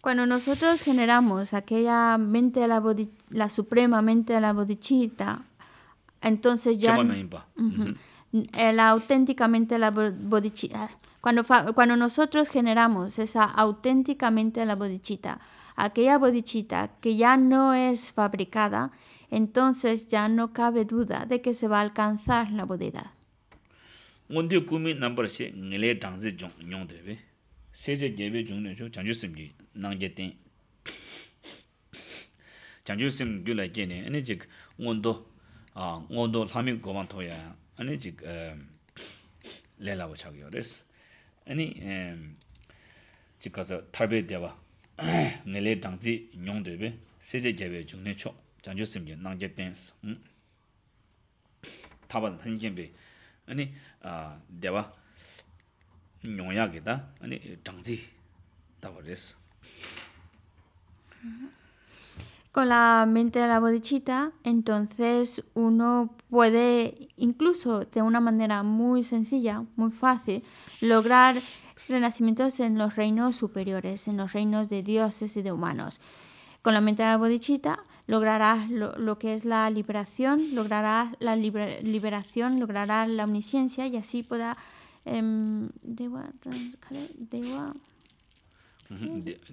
Cuando nosotros generamos aquella mente de la, la suprema mente a la bodichita, entonces ya... La auténticamente la bodichita. Cuando, cuando nosotros generamos esa auténticamente la bodichita, aquella bodichita que ya no es fabricada, entonces ya no cabe duda de que se va a alcanzar la bodhidad. 세제 zhē 중에 저 zhōng nē chōg zhāng zhū sīm gī, nāng jē tēng zhāng zhū sīm gī lā kē nē, ā nē jī k'uō ndō ā nē jī k'uō ndō lā mī k'uō bāntō yā, ā nē Con la mente de la bodichita, entonces uno puede, incluso de una manera muy sencilla, muy fácil, lograr renacimientos en los reinos superiores, en los reinos de dioses y de humanos. Con la mente de la bodichita lograrás lo, que es la liberación, lograrás la liberación, lograrás la omnisciencia y así podrás Um, dewa kare dewa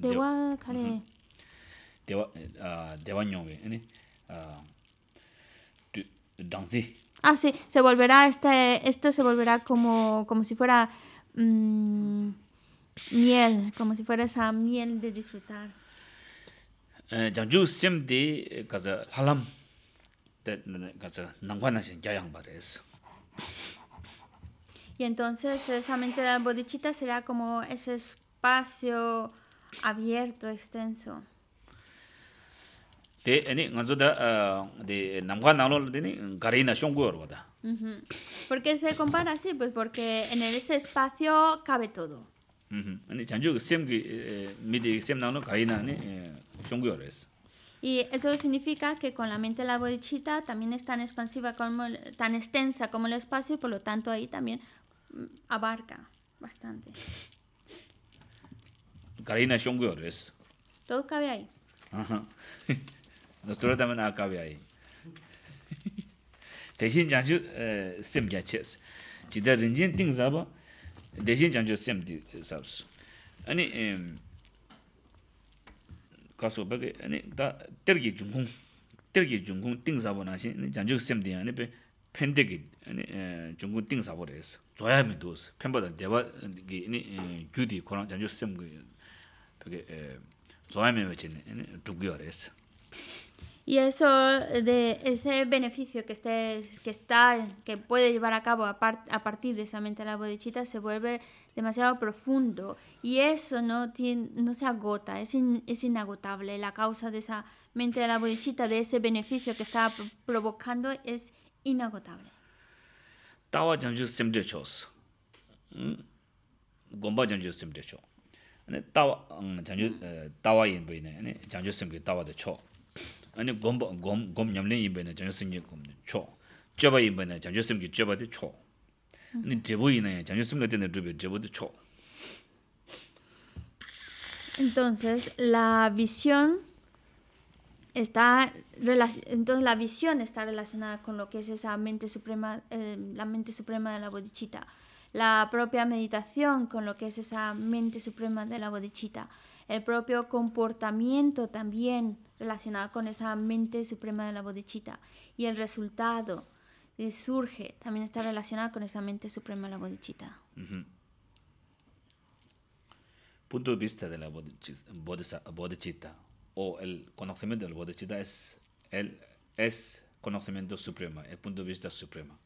dewa kare dewa eh, ah, dewa ene ¿eh? ah, danzi ah sí se volverá este esto se volverá como como si fuera mm, miel como si fuera esa miel de disfrutar janju eh, sim de kaza halam de kaza nangwana sin de bares y entonces esa mente de la bodichita será como ese espacio abierto, extenso. Te, ane, nganzo da, de namga nanglo, de ni, garina shongu yorwada. ¿Por qué se compara así? Pues porque en ese espacio cabe todo. Ane, chanchu, sem ki, midi sem nanglo garina, ni, shongu es. Y eso significa que con la mente la bolchita también es tan expansiva, como, tan extensa como el espacio por lo tanto ahí también mm, abarca bastante. Karina, görüyoruz. Todo cabe ahí. Ajá. Nosotros también cabe ahí. De Xinjiang eh, sim gyachis. Chida rinjin ting zaba, 대신 장주 sim sabs. kaso bagi ane da tergi jungung tergi jungung ting sabo nasi janjuk semde ane pe pendegi jungung ting sabo re esu zoya mi do Y eso, de ese beneficio que, esté, que, está, que puede llevar a cabo a, partir de esa mente de la bodichita se vuelve demasiado profundo y eso no, tiene, no se agota, es, es inagotable. La causa de esa mente de la bodichita, de ese beneficio que está provocando, es inagotable. Entonces, la visión está entonces la visión está relacionada con lo que es esa mente suprema la mente suprema de la bodichita, la propia meditación con lo que es esa mente suprema de la bodichita el propio comportamiento también relacionado con esa mente suprema de la bodhichitta y el resultado que surge también está relacionado con esa mente suprema de la bodhichitta. Punto de vista de la bodhichitta o el conocimiento la bodhichitta es, el, es conocimiento supremo, el punto de vista supremo.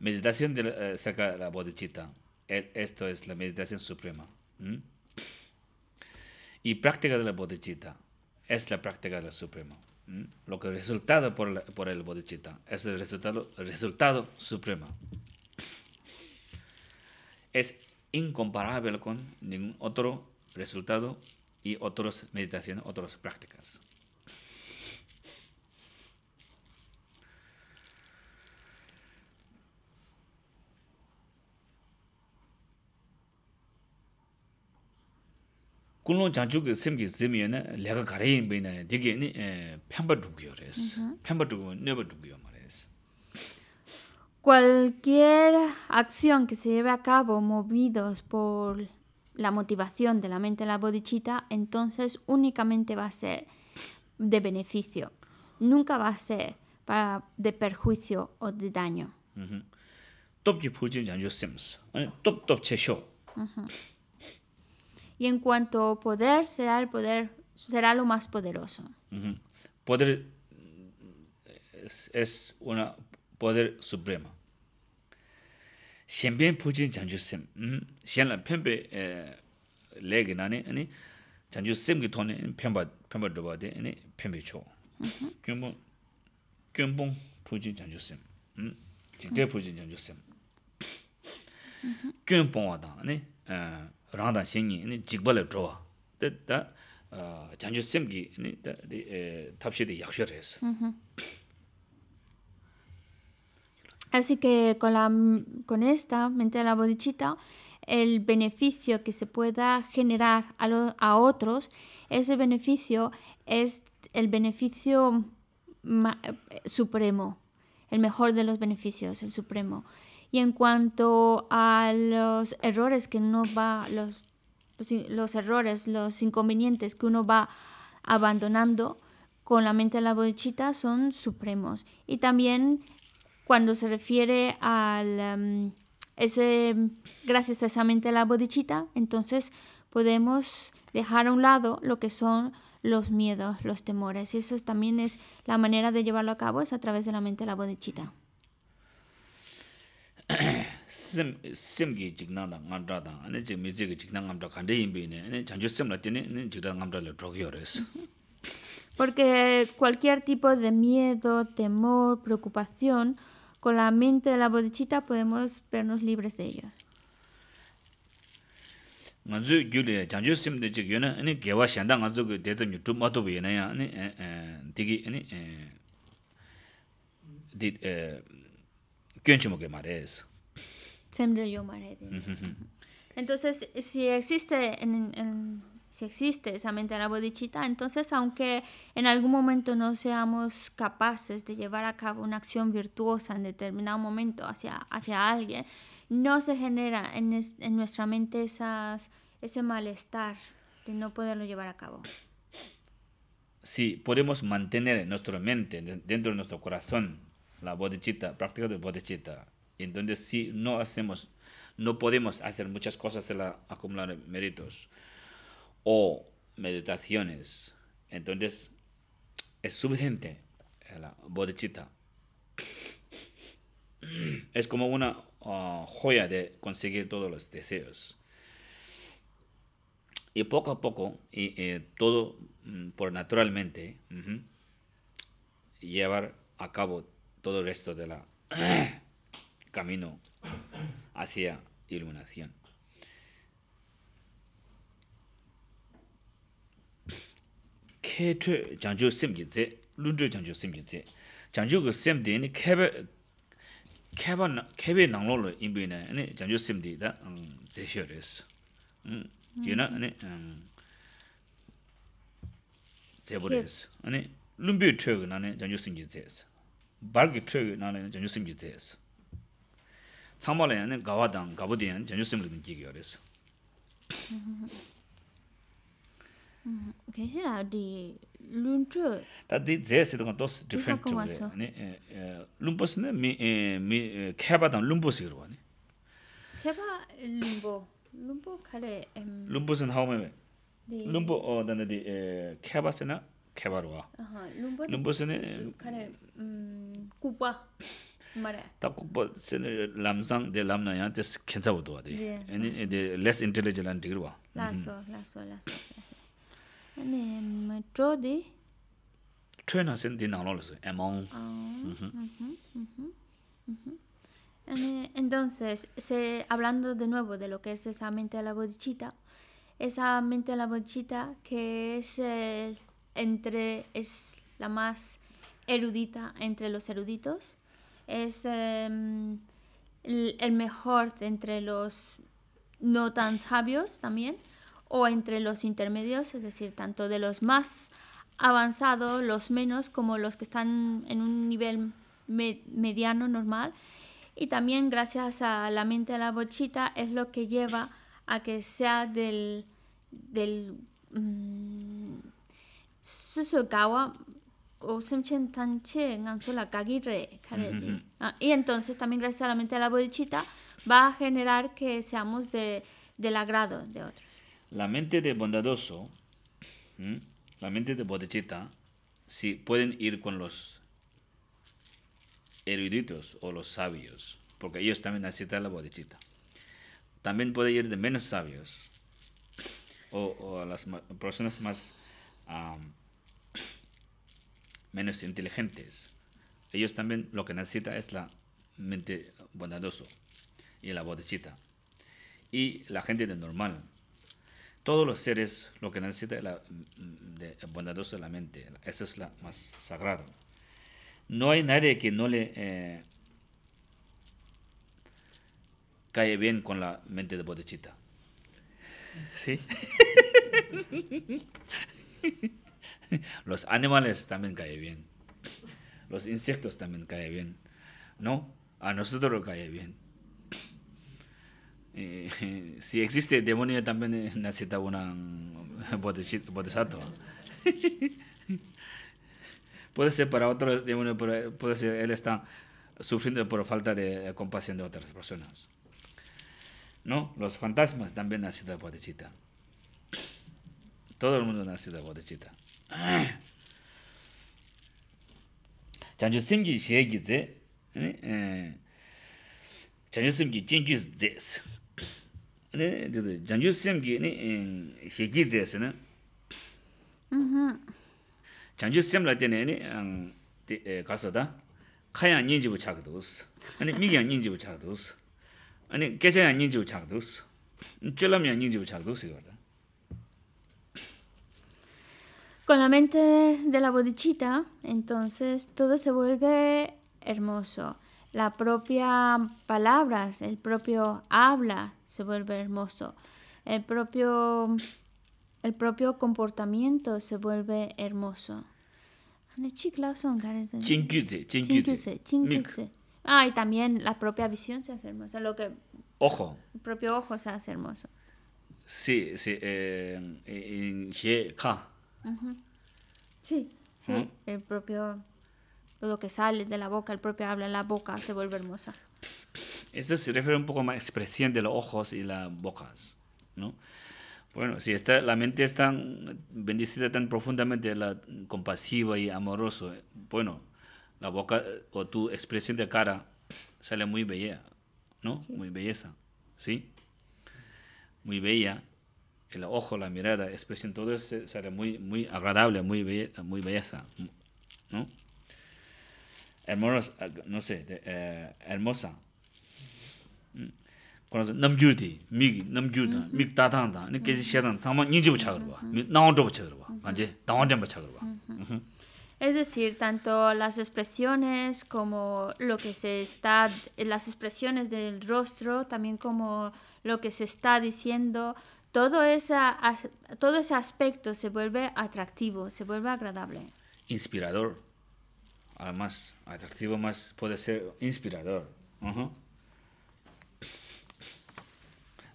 Meditación de, eh, de la bodhichitta, esto es la meditación suprema. ¿Mm? y práctica de la bodhicitta es la práctica del supremo. Lo que resultado por, el bodhicitta es el resultado, el resultado supremo. Es incomparable con ningún otro resultado y otras meditaciones, otras prácticas. Cualquier acción que se lleve a cabo movidos por la motivación de la mente de la bodichita, entonces únicamente va a ser de beneficio, nunca va a ser para de perjuicio o de daño. Uh -huh. y en cuanto poder será el poder será lo más poderoso uh -huh. poder es, es una poder supremo siempre pujin chanju sim siempre pempe eh, lege nani ani chanju sim ki thone pemba pemba doba de ani pembe cho kyunbo kyunbo pujin chanju sim jikde pujin chanju sim kyunbo wa da ani eh, Así que con, la, con esta mente de la bodichita, el beneficio que se pueda generar a, a otros, ese beneficio es el beneficio supremo, el mejor de los beneficios, el supremo. Y en cuanto a los errores que uno va, los, los errores, los inconvenientes que uno va abandonando con la mente de la bodichita son supremos. Y también cuando se refiere al... Em, ese, gracias a esa mente de la bodichita, entonces podemos dejar a un lado lo que son los miedos, los temores. Y eso también es la manera de llevarlo a cabo, es a través de la mente de la bodichita. sim sim gi jig na da ngam da da gi jig na khande yim sim la res porque cualquier tipo de miedo, temor, preocupación con la mente de la bodichita podemos vernos libres de ellos. ngazu gyule chang sim de jig yo na gewa shanda ngazu de zem yu tu ma eh, eh, digi eh, que Siempre yo Entonces, si existe en, en, si existe esa bodhichitta, entonces aunque en algún momento no seamos capaces de llevar a cabo una acción virtuosa en determinado momento hacia, hacia alguien, no se genera en, nuestra mente esas, ese malestar de no poderlo llevar a cabo. sí, podemos mantener en nuestra mente, dentro de nuestro corazón, la bodichita práctica de bodechita. Entonces, si no hacemos, no podemos hacer muchas cosas de la, acumular méritos o meditaciones, entonces es suficiente la bodichita Es como una ah, joya de conseguir todos los deseos. Y poco a poco, y, eh, todo mm, por naturalmente, llevar a cabo Todo el resto de la camino hacia iluminación. Kei tui jang jiu sim ki tse, lun tui jang jiu sim ki tse. Jang jiu ki sim ti, kei bei lo lu yin pii nei, jang sim da um, ze xio reesu. Yo ne ze po reesu. Lun pii tui na ne jiu sim tse esu. 바르기 트위 나는 전주 심지제스 참말에는 가와당 가보디엔 전주 심르든 기기어레스 음 그래서 디 룬트 다디 제스도 또 디퍼런트 투데 아니 미미 케바당 룬포스이로 아니 케바 룬보 룬보 칼레 룬보스는 하우메 룬보 어 단디 케바스나 개발로 와. 아하. 룸버스네. 그래. 음. 쿠파. 말해. 딱 쿠파스네 람상 데 람나야 데 켄자보도 와데. 아니 데 레스 인텔리전트 디그로 와. 라소 라소 라소. 아니 메트로디 트레이너스 인디 나로스 에몽. 음. 음. 음. 아니 entonces se hablando de nuevo de lo que es esa mente a la bodichita. esa mente a la bolchita que es el entre, es la más erudita entre los eruditos, es em, el, mejor entre los no tan sabios también, o entre los intermedios, es decir, tanto de los más avanzados, los menos, como los que están en un nivel mediano, normal. Y también gracias a la mente a la bochita es lo que lleva a que sea del, del mm, Tanche ah, Y entonces también gracias a la mente de la bodichita va a generar que seamos de, del agrado de otros. La mente de bondadoso, la mente de bodichita, si pueden ir con los eruditos o los sabios, porque ellos también necesitan la bodichita. También puede ir de menos sabios o, a las personas más menos inteligentes. Ellos también lo que necesitan es la mente bondadoso y la bodechita. Y la gente de normal. Todos los seres lo que necesitan es la mm, de la mente. Esa es la más sagrada. No hay nadie que no le eh, cae bien con la mente de bodechita. ¿Sí? Los animales también cae bien. Los insectos también cae bien. ¿No? A nosotros cae bien. Eh, si existe demonio también eh, necesita una bodhisattva. puede ser para otro demonio, eh, puede ser él está sufriendo por falta de compasión de otras personas. ¿No? Los fantasmas también necesitan bodhisattva. Todo el mundo de bodhisattva. 잔주 심기 시에기제 응 잔주 심기 진규제스 네 이제 잔주 심기니 시기제스는 음음 잔주 심을 할 때는 아니 가서다 카야 닌지부 차도스 아니 미기야 닌지부 차도스 아니 계제야 닌지부 차도스 con la mente de la bodichita, entonces todo se vuelve hermoso. La propia palabras, el propio habla se vuelve hermoso. El propio, el propio comportamiento se vuelve hermoso. Ah, y también la propia visión se hace hermosa. Lo que, ojo. El propio ojo se hace hermoso. Sí, sí. Eh, Sí, sí, el propio, todo que sale de la boca, el propio habla, en la boca se vuelve hermosa. Esto se refiere un poco a la expresión de los ojos y las bocas, ¿no? Bueno, si está, la mente está tan bendecida tan profundamente, la compasiva y amorosa, bueno, la boca o tu expresión de cara sale muy bella, ¿no? Muy belleza, ¿sí? Muy bella el ojo, la mirada, expresión, todo eso será muy, muy agradable, muy, muy belleza, ¿no? Hermosa, no sé, eh, hermosa. Es decir, tanto las expresiones como lo que se está, las expresiones del rostro, también como lo que se está diciendo, todo, esa, todo ese aspecto se vuelve atractivo, se vuelve agradable. Inspirador. Además, atractivo más puede ser inspirador.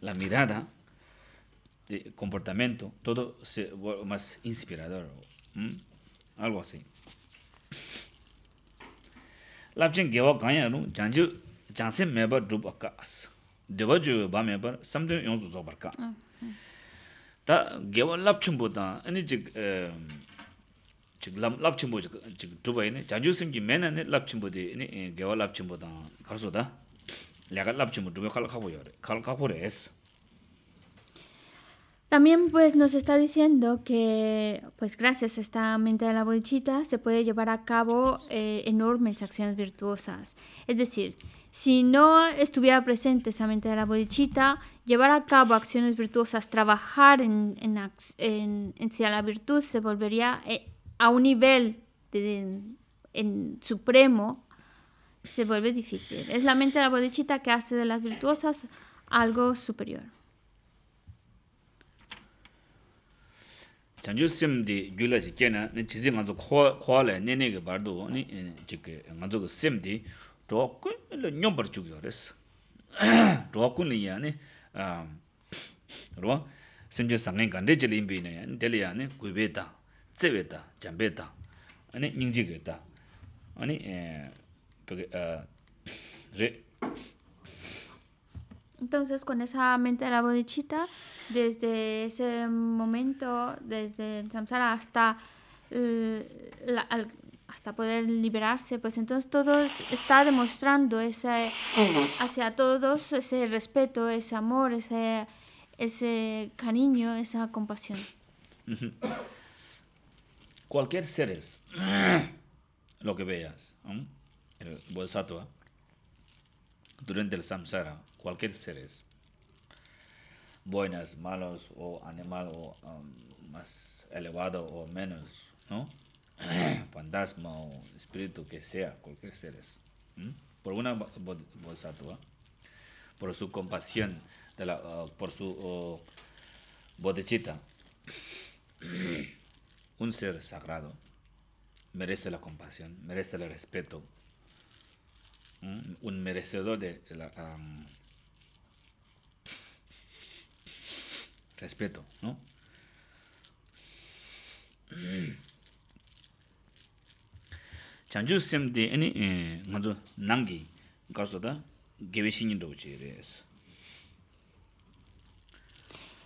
La mirada, el comportamiento, todo se vuelve más inspirador. Algo así. 다 개월랍 춤보다 아니 즉 지금 랍 춤보 지금 두바이네 자주 생기 매나네 랍 춤보데 아니 개월랍 춤보다 가서다 레가랍 춤보 두고 칼 가고요 También pues nos está diciendo que pues gracias a esta mente de la bodichita se puede llevar a cabo eh, enormes acciones virtuosas. Es decir, si no estuviera presente esa mente de la bodichita, llevar a cabo acciones virtuosas, trabajar en, en, en, la virtud se volvería eh, a un nivel de, en supremo, se vuelve difícil. Es la mente de la bodichita que hace de las virtuosas algo superior. chanchu semdi gyula si kena chi zi nganzu kuwa lai nene ge bardo ho, zi nganzu go semdi tuwa kun ilo chukyo res. Tuwa li ya, ruwa, na ya, deli ya ta, ta, ta, nyingji ge ta. Eh, Entonces, con esa mente de la bodichita, desde ese momento, desde el samsara hasta, eh, hasta poder liberarse, pues entonces todo está demostrando ese, hacia todos ese respeto, ese amor, ese, ese cariño, esa compasión. Cualquier seres, lo que veas, el durante el samsara, cualquier seres, buenos, malos o animal o um, más elevado o menos, fantasma o espíritu que sea, cualquier seres, ¿Mm? por una bodhisattva, por su compasión, uh, por su uh, un ser sagrado merece la compasión, merece el respeto, Mm, un, merecedor de la, respeto, ¿no? Eh, nangi da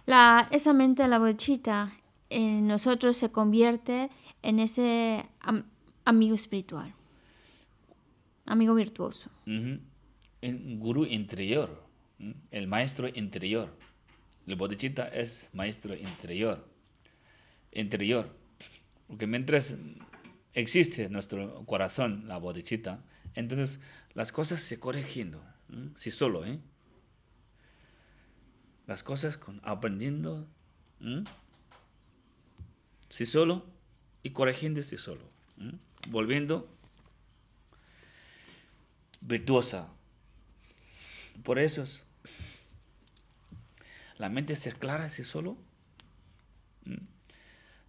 La, esa mente la bochita en nosotros se convierte en ese amigo espiritual amigo virtuoso. Un gurú interior, el maestro interior. El bodhichitta es maestro interior. Interior. Porque mientras existe nuestro corazón la bodhichitta, entonces las cosas se corrigiendo, si sí, solo, ¿eh? Las cosas aprendiendo, si sí, solo y corrigiendo sí, solo, volviendo virtuosa. Por eso la mente se aclara así solo.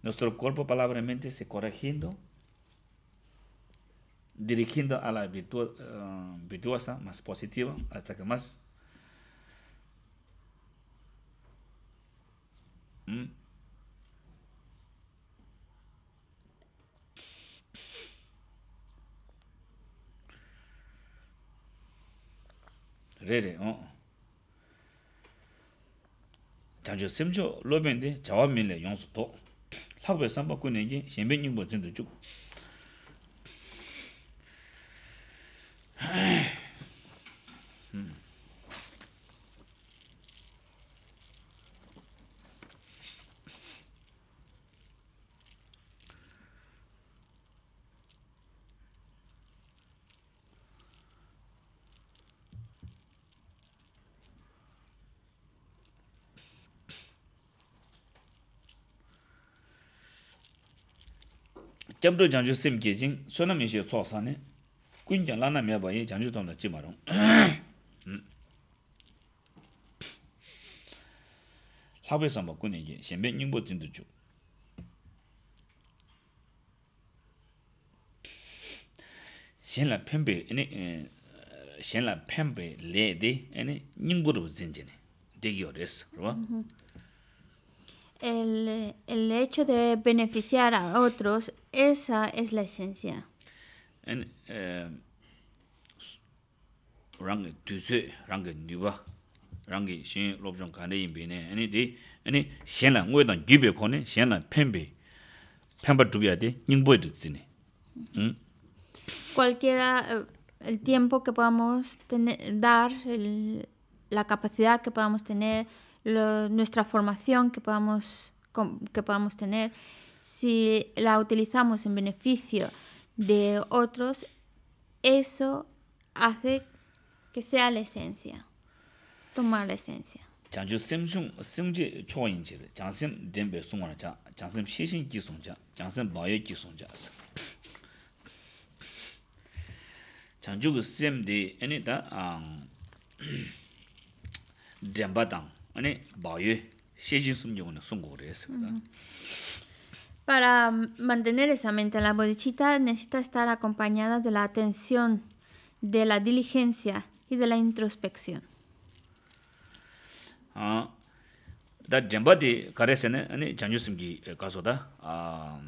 Nuestro cuerpo, palabra, mente se corrigiendo, dirigiendo a la eh, virtuosa, más positiva, hasta que más. 레레 어 hóng chàng chú sèm chú lò bèng dè chá wà mì lè jambro janju sim ge jing suna mi xie cuo kun jang lana mi janju tong da ji ma samba kun ne ju eh, le de res, rwa? el, el hecho de beneficiar a otros, esa es la esencia. En, eh, rang tūsui, rāngi nīpa, rāngi shēn lōpchōng kāne yīmbi nē, anī dī, anī shēn lā ngōy tāng gyūbi kōne, shēn lā pēmbi, pēmba tūbiya dī, nīngbōy dī mm? Cualquiera eh, el tiempo que podamos tener, dar, el, la capacidad que podamos tener, nuestra formación que podamos tener si la utilizamos en beneficio de otros eso hace que sea la esencia tomar la esencia Zhang Ju Shen Zhong Xing Jie Chao Yin Jie Zhang Shen Den Bei Sun Wang Zhang Zhang Shen Xi Xin Ji Song Zhang Zhang Shen Bao Ye Ji Song Zhang Zhang Ju Shen De Ni Da Ang Den Ba Tang 아니 바예 시진 숨경은 숨고 그랬습니다. Para mantener esa mente en la bodhicitta necesita estar acompañada de la atención, de la diligencia y de la introspección. Ah, da jemba de karese ne ani janju simgi kaso da a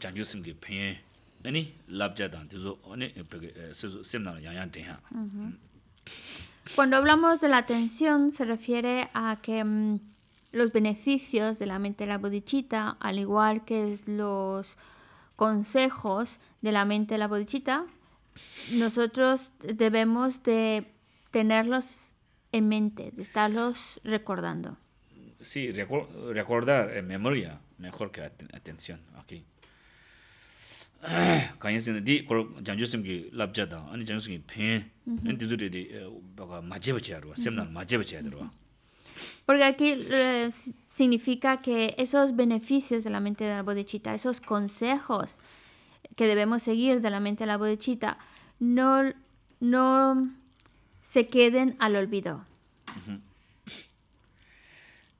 janju simgi phe ani labja dan tizo ani pe se sem na yang yang de ha. Mhm. Cuando hablamos de la atención se refiere a que mm, los beneficios de la mente de la bodichita, al igual que los consejos de la mente de la bodichita, nosotros debemos de tenerlos en mente, de estarlos recordando. Sí, recordar en memoria, mejor que atención aquí. Porque aquí significa que esos beneficios de la mente de la bodichita, esos consejos que debemos seguir de la mente de la bodichita no, no se queden al olvido.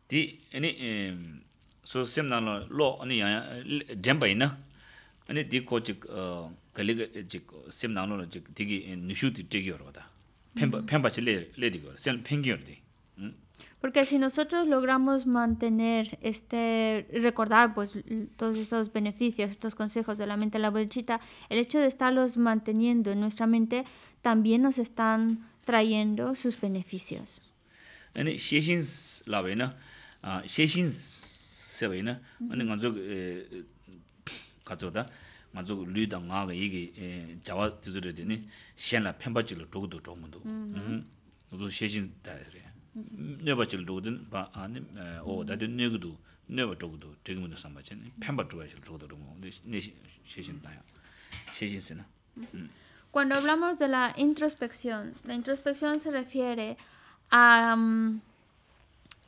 Di, ani, em, lo, Mm. Porque si nosotros logramos mantener este, recordar pues todos estos beneficios, estos consejos de la mente la bolchita, el hecho de estarlos manteniendo en nuestra mente también nos están trayendo sus beneficios. 아니 la cuando hablamos de la introspección, la introspección se refiere a, um,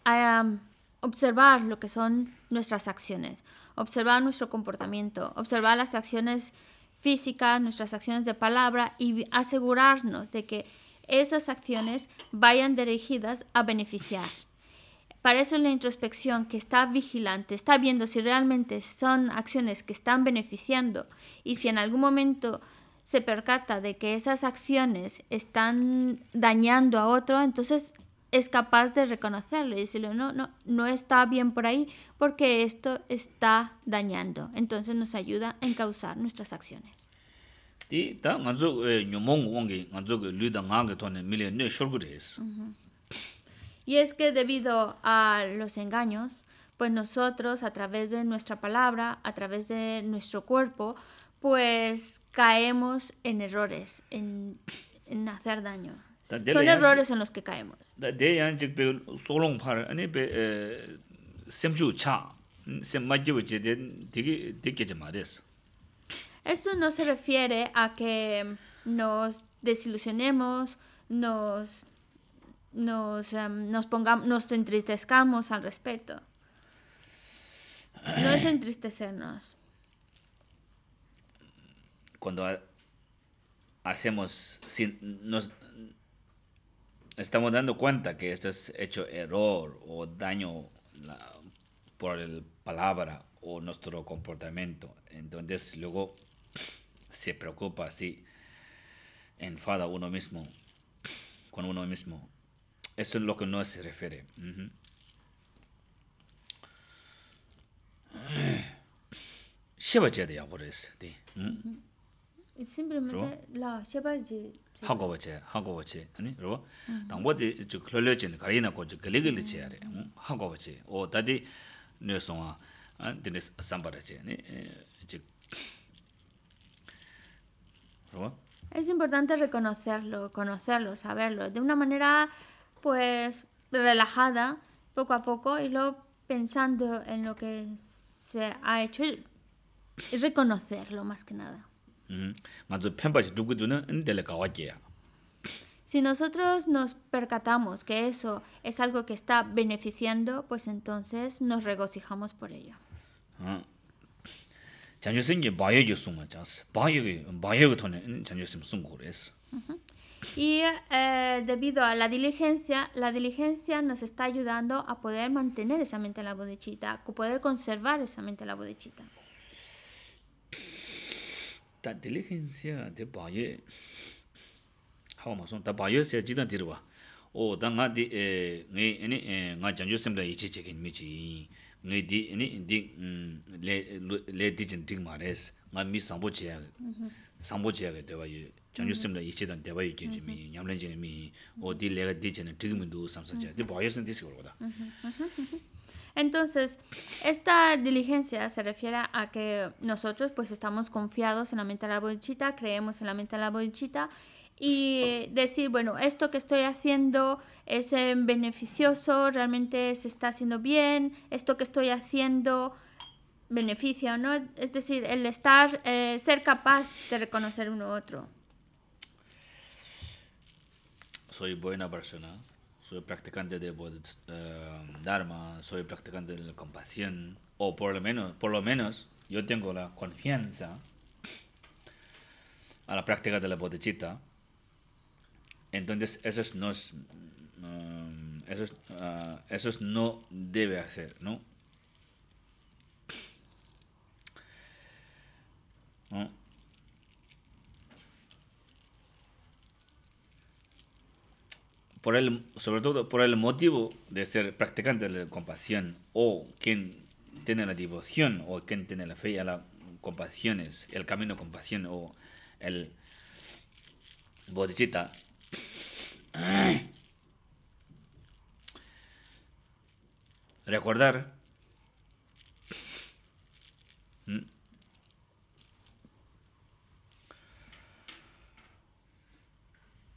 um, observar lo que son nuestras acciones observar nuestro comportamiento, observar las acciones físicas, nuestras acciones de palabra y asegurarnos de que esas acciones vayan dirigidas a beneficiar. Para eso es la introspección que está vigilante, está viendo si realmente son acciones que están beneficiando y si en algún momento se percata de que esas acciones están dañando a otro, entonces es capaz de reconocerlo y decirle, no, no, no está bien por ahí porque esto está dañando. Entonces nos ayuda en causar nuestras acciones. Y es que debido a los engaños, pues nosotros a través de nuestra palabra, a través de nuestro cuerpo, pues caemos en errores, en, en hacer daño. Son errores en los que caemos. Esto no se refiere a que nos desilusionemos, nos nos em, nos nos entristezcamos al respecto. No es entristecernos. Cuando hacemos nos estamos dando cuenta que esto es hecho error o daño por la palabra o nuestro comportamiento. Entonces luego se preocupa, sí, enfada uno mismo, con uno mismo. Eso es lo que no se refiere. ¿Mm? la es importante reconocerlo, conocerlo, saberlo, de una manera pues relajada, poco a poco, y luego pensando en lo que se ha hecho y reconocerlo más que nada. Pues, si nosotros nos percatamos que eso es algo que está beneficiando, pues entonces nos regocijamos por ello. Y eh, debido a la diligencia, la diligencia nos está ayudando a poder mantener esa mente en la bodechita, poder conservar esa mente en la bodechita. ta diligencia de baye ha ma son ta baye se ji dirwa o da nga di e nge ani nga janju sim da yi chekin mi chi nge di ani di le le ma nga mi sambo che ya sambo che ya de ba yi sim da yi chi dan de ba yi jin mi nyam mi o di le ga di du sam Entonces, esta diligencia se refiere a que nosotros pues estamos confiados en la mente de la bolchita, creemos en la mente de la bolchita y decir, bueno, esto que estoy haciendo es eh, beneficioso, realmente se está haciendo bien, esto que estoy haciendo beneficia no, es decir, el estar, eh, ser capaz de reconocer uno otro. Soy buena persona soy practicante de eh, Dharma, soy practicante de la compasión, o por lo menos, por lo menos yo tengo la confianza a la práctica de la bodhichitta. Entonces, eso es no es, eh, eso, eh, eso no debe hacer, ¿no? ¿No? por el, sobre todo por el motivo de ser practicante de la compasión o quien tiene la devoción o quien tiene la fe a la compasión, es el camino de compasión o el bodhicitta. Recordar.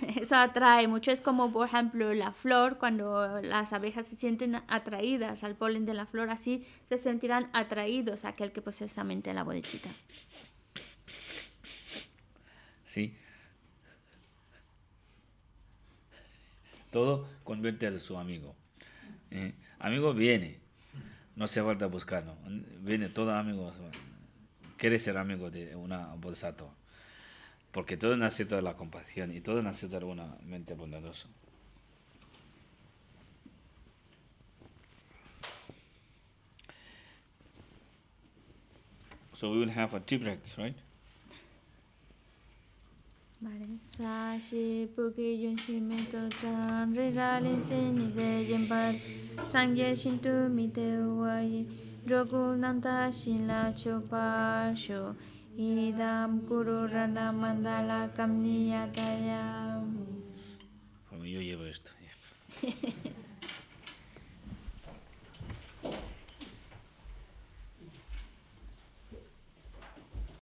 Eso atrae mucho. Es como, por ejemplo, la flor, cuando las abejas se sienten atraídas al polen de la flor, así se sentirán atraídos a aquel que posee esa mente la bodichita. Sí. Todo convierte a su amigo. Eh, amigo viene. No hace falta buscarlo. Viene todo amigo. Quiere ser amigo de una bolsato. Porque todo nació de la compasión y todo nació de una mente bondadosa. So we will have a tea break, right? Vale. Sashi puki yun shi me to re tram se ni de jempat sangye tu mi te wayi drogu ta shin la cho chopar sho idam guru rana mandala kamniyataya. Como yo llevo esto.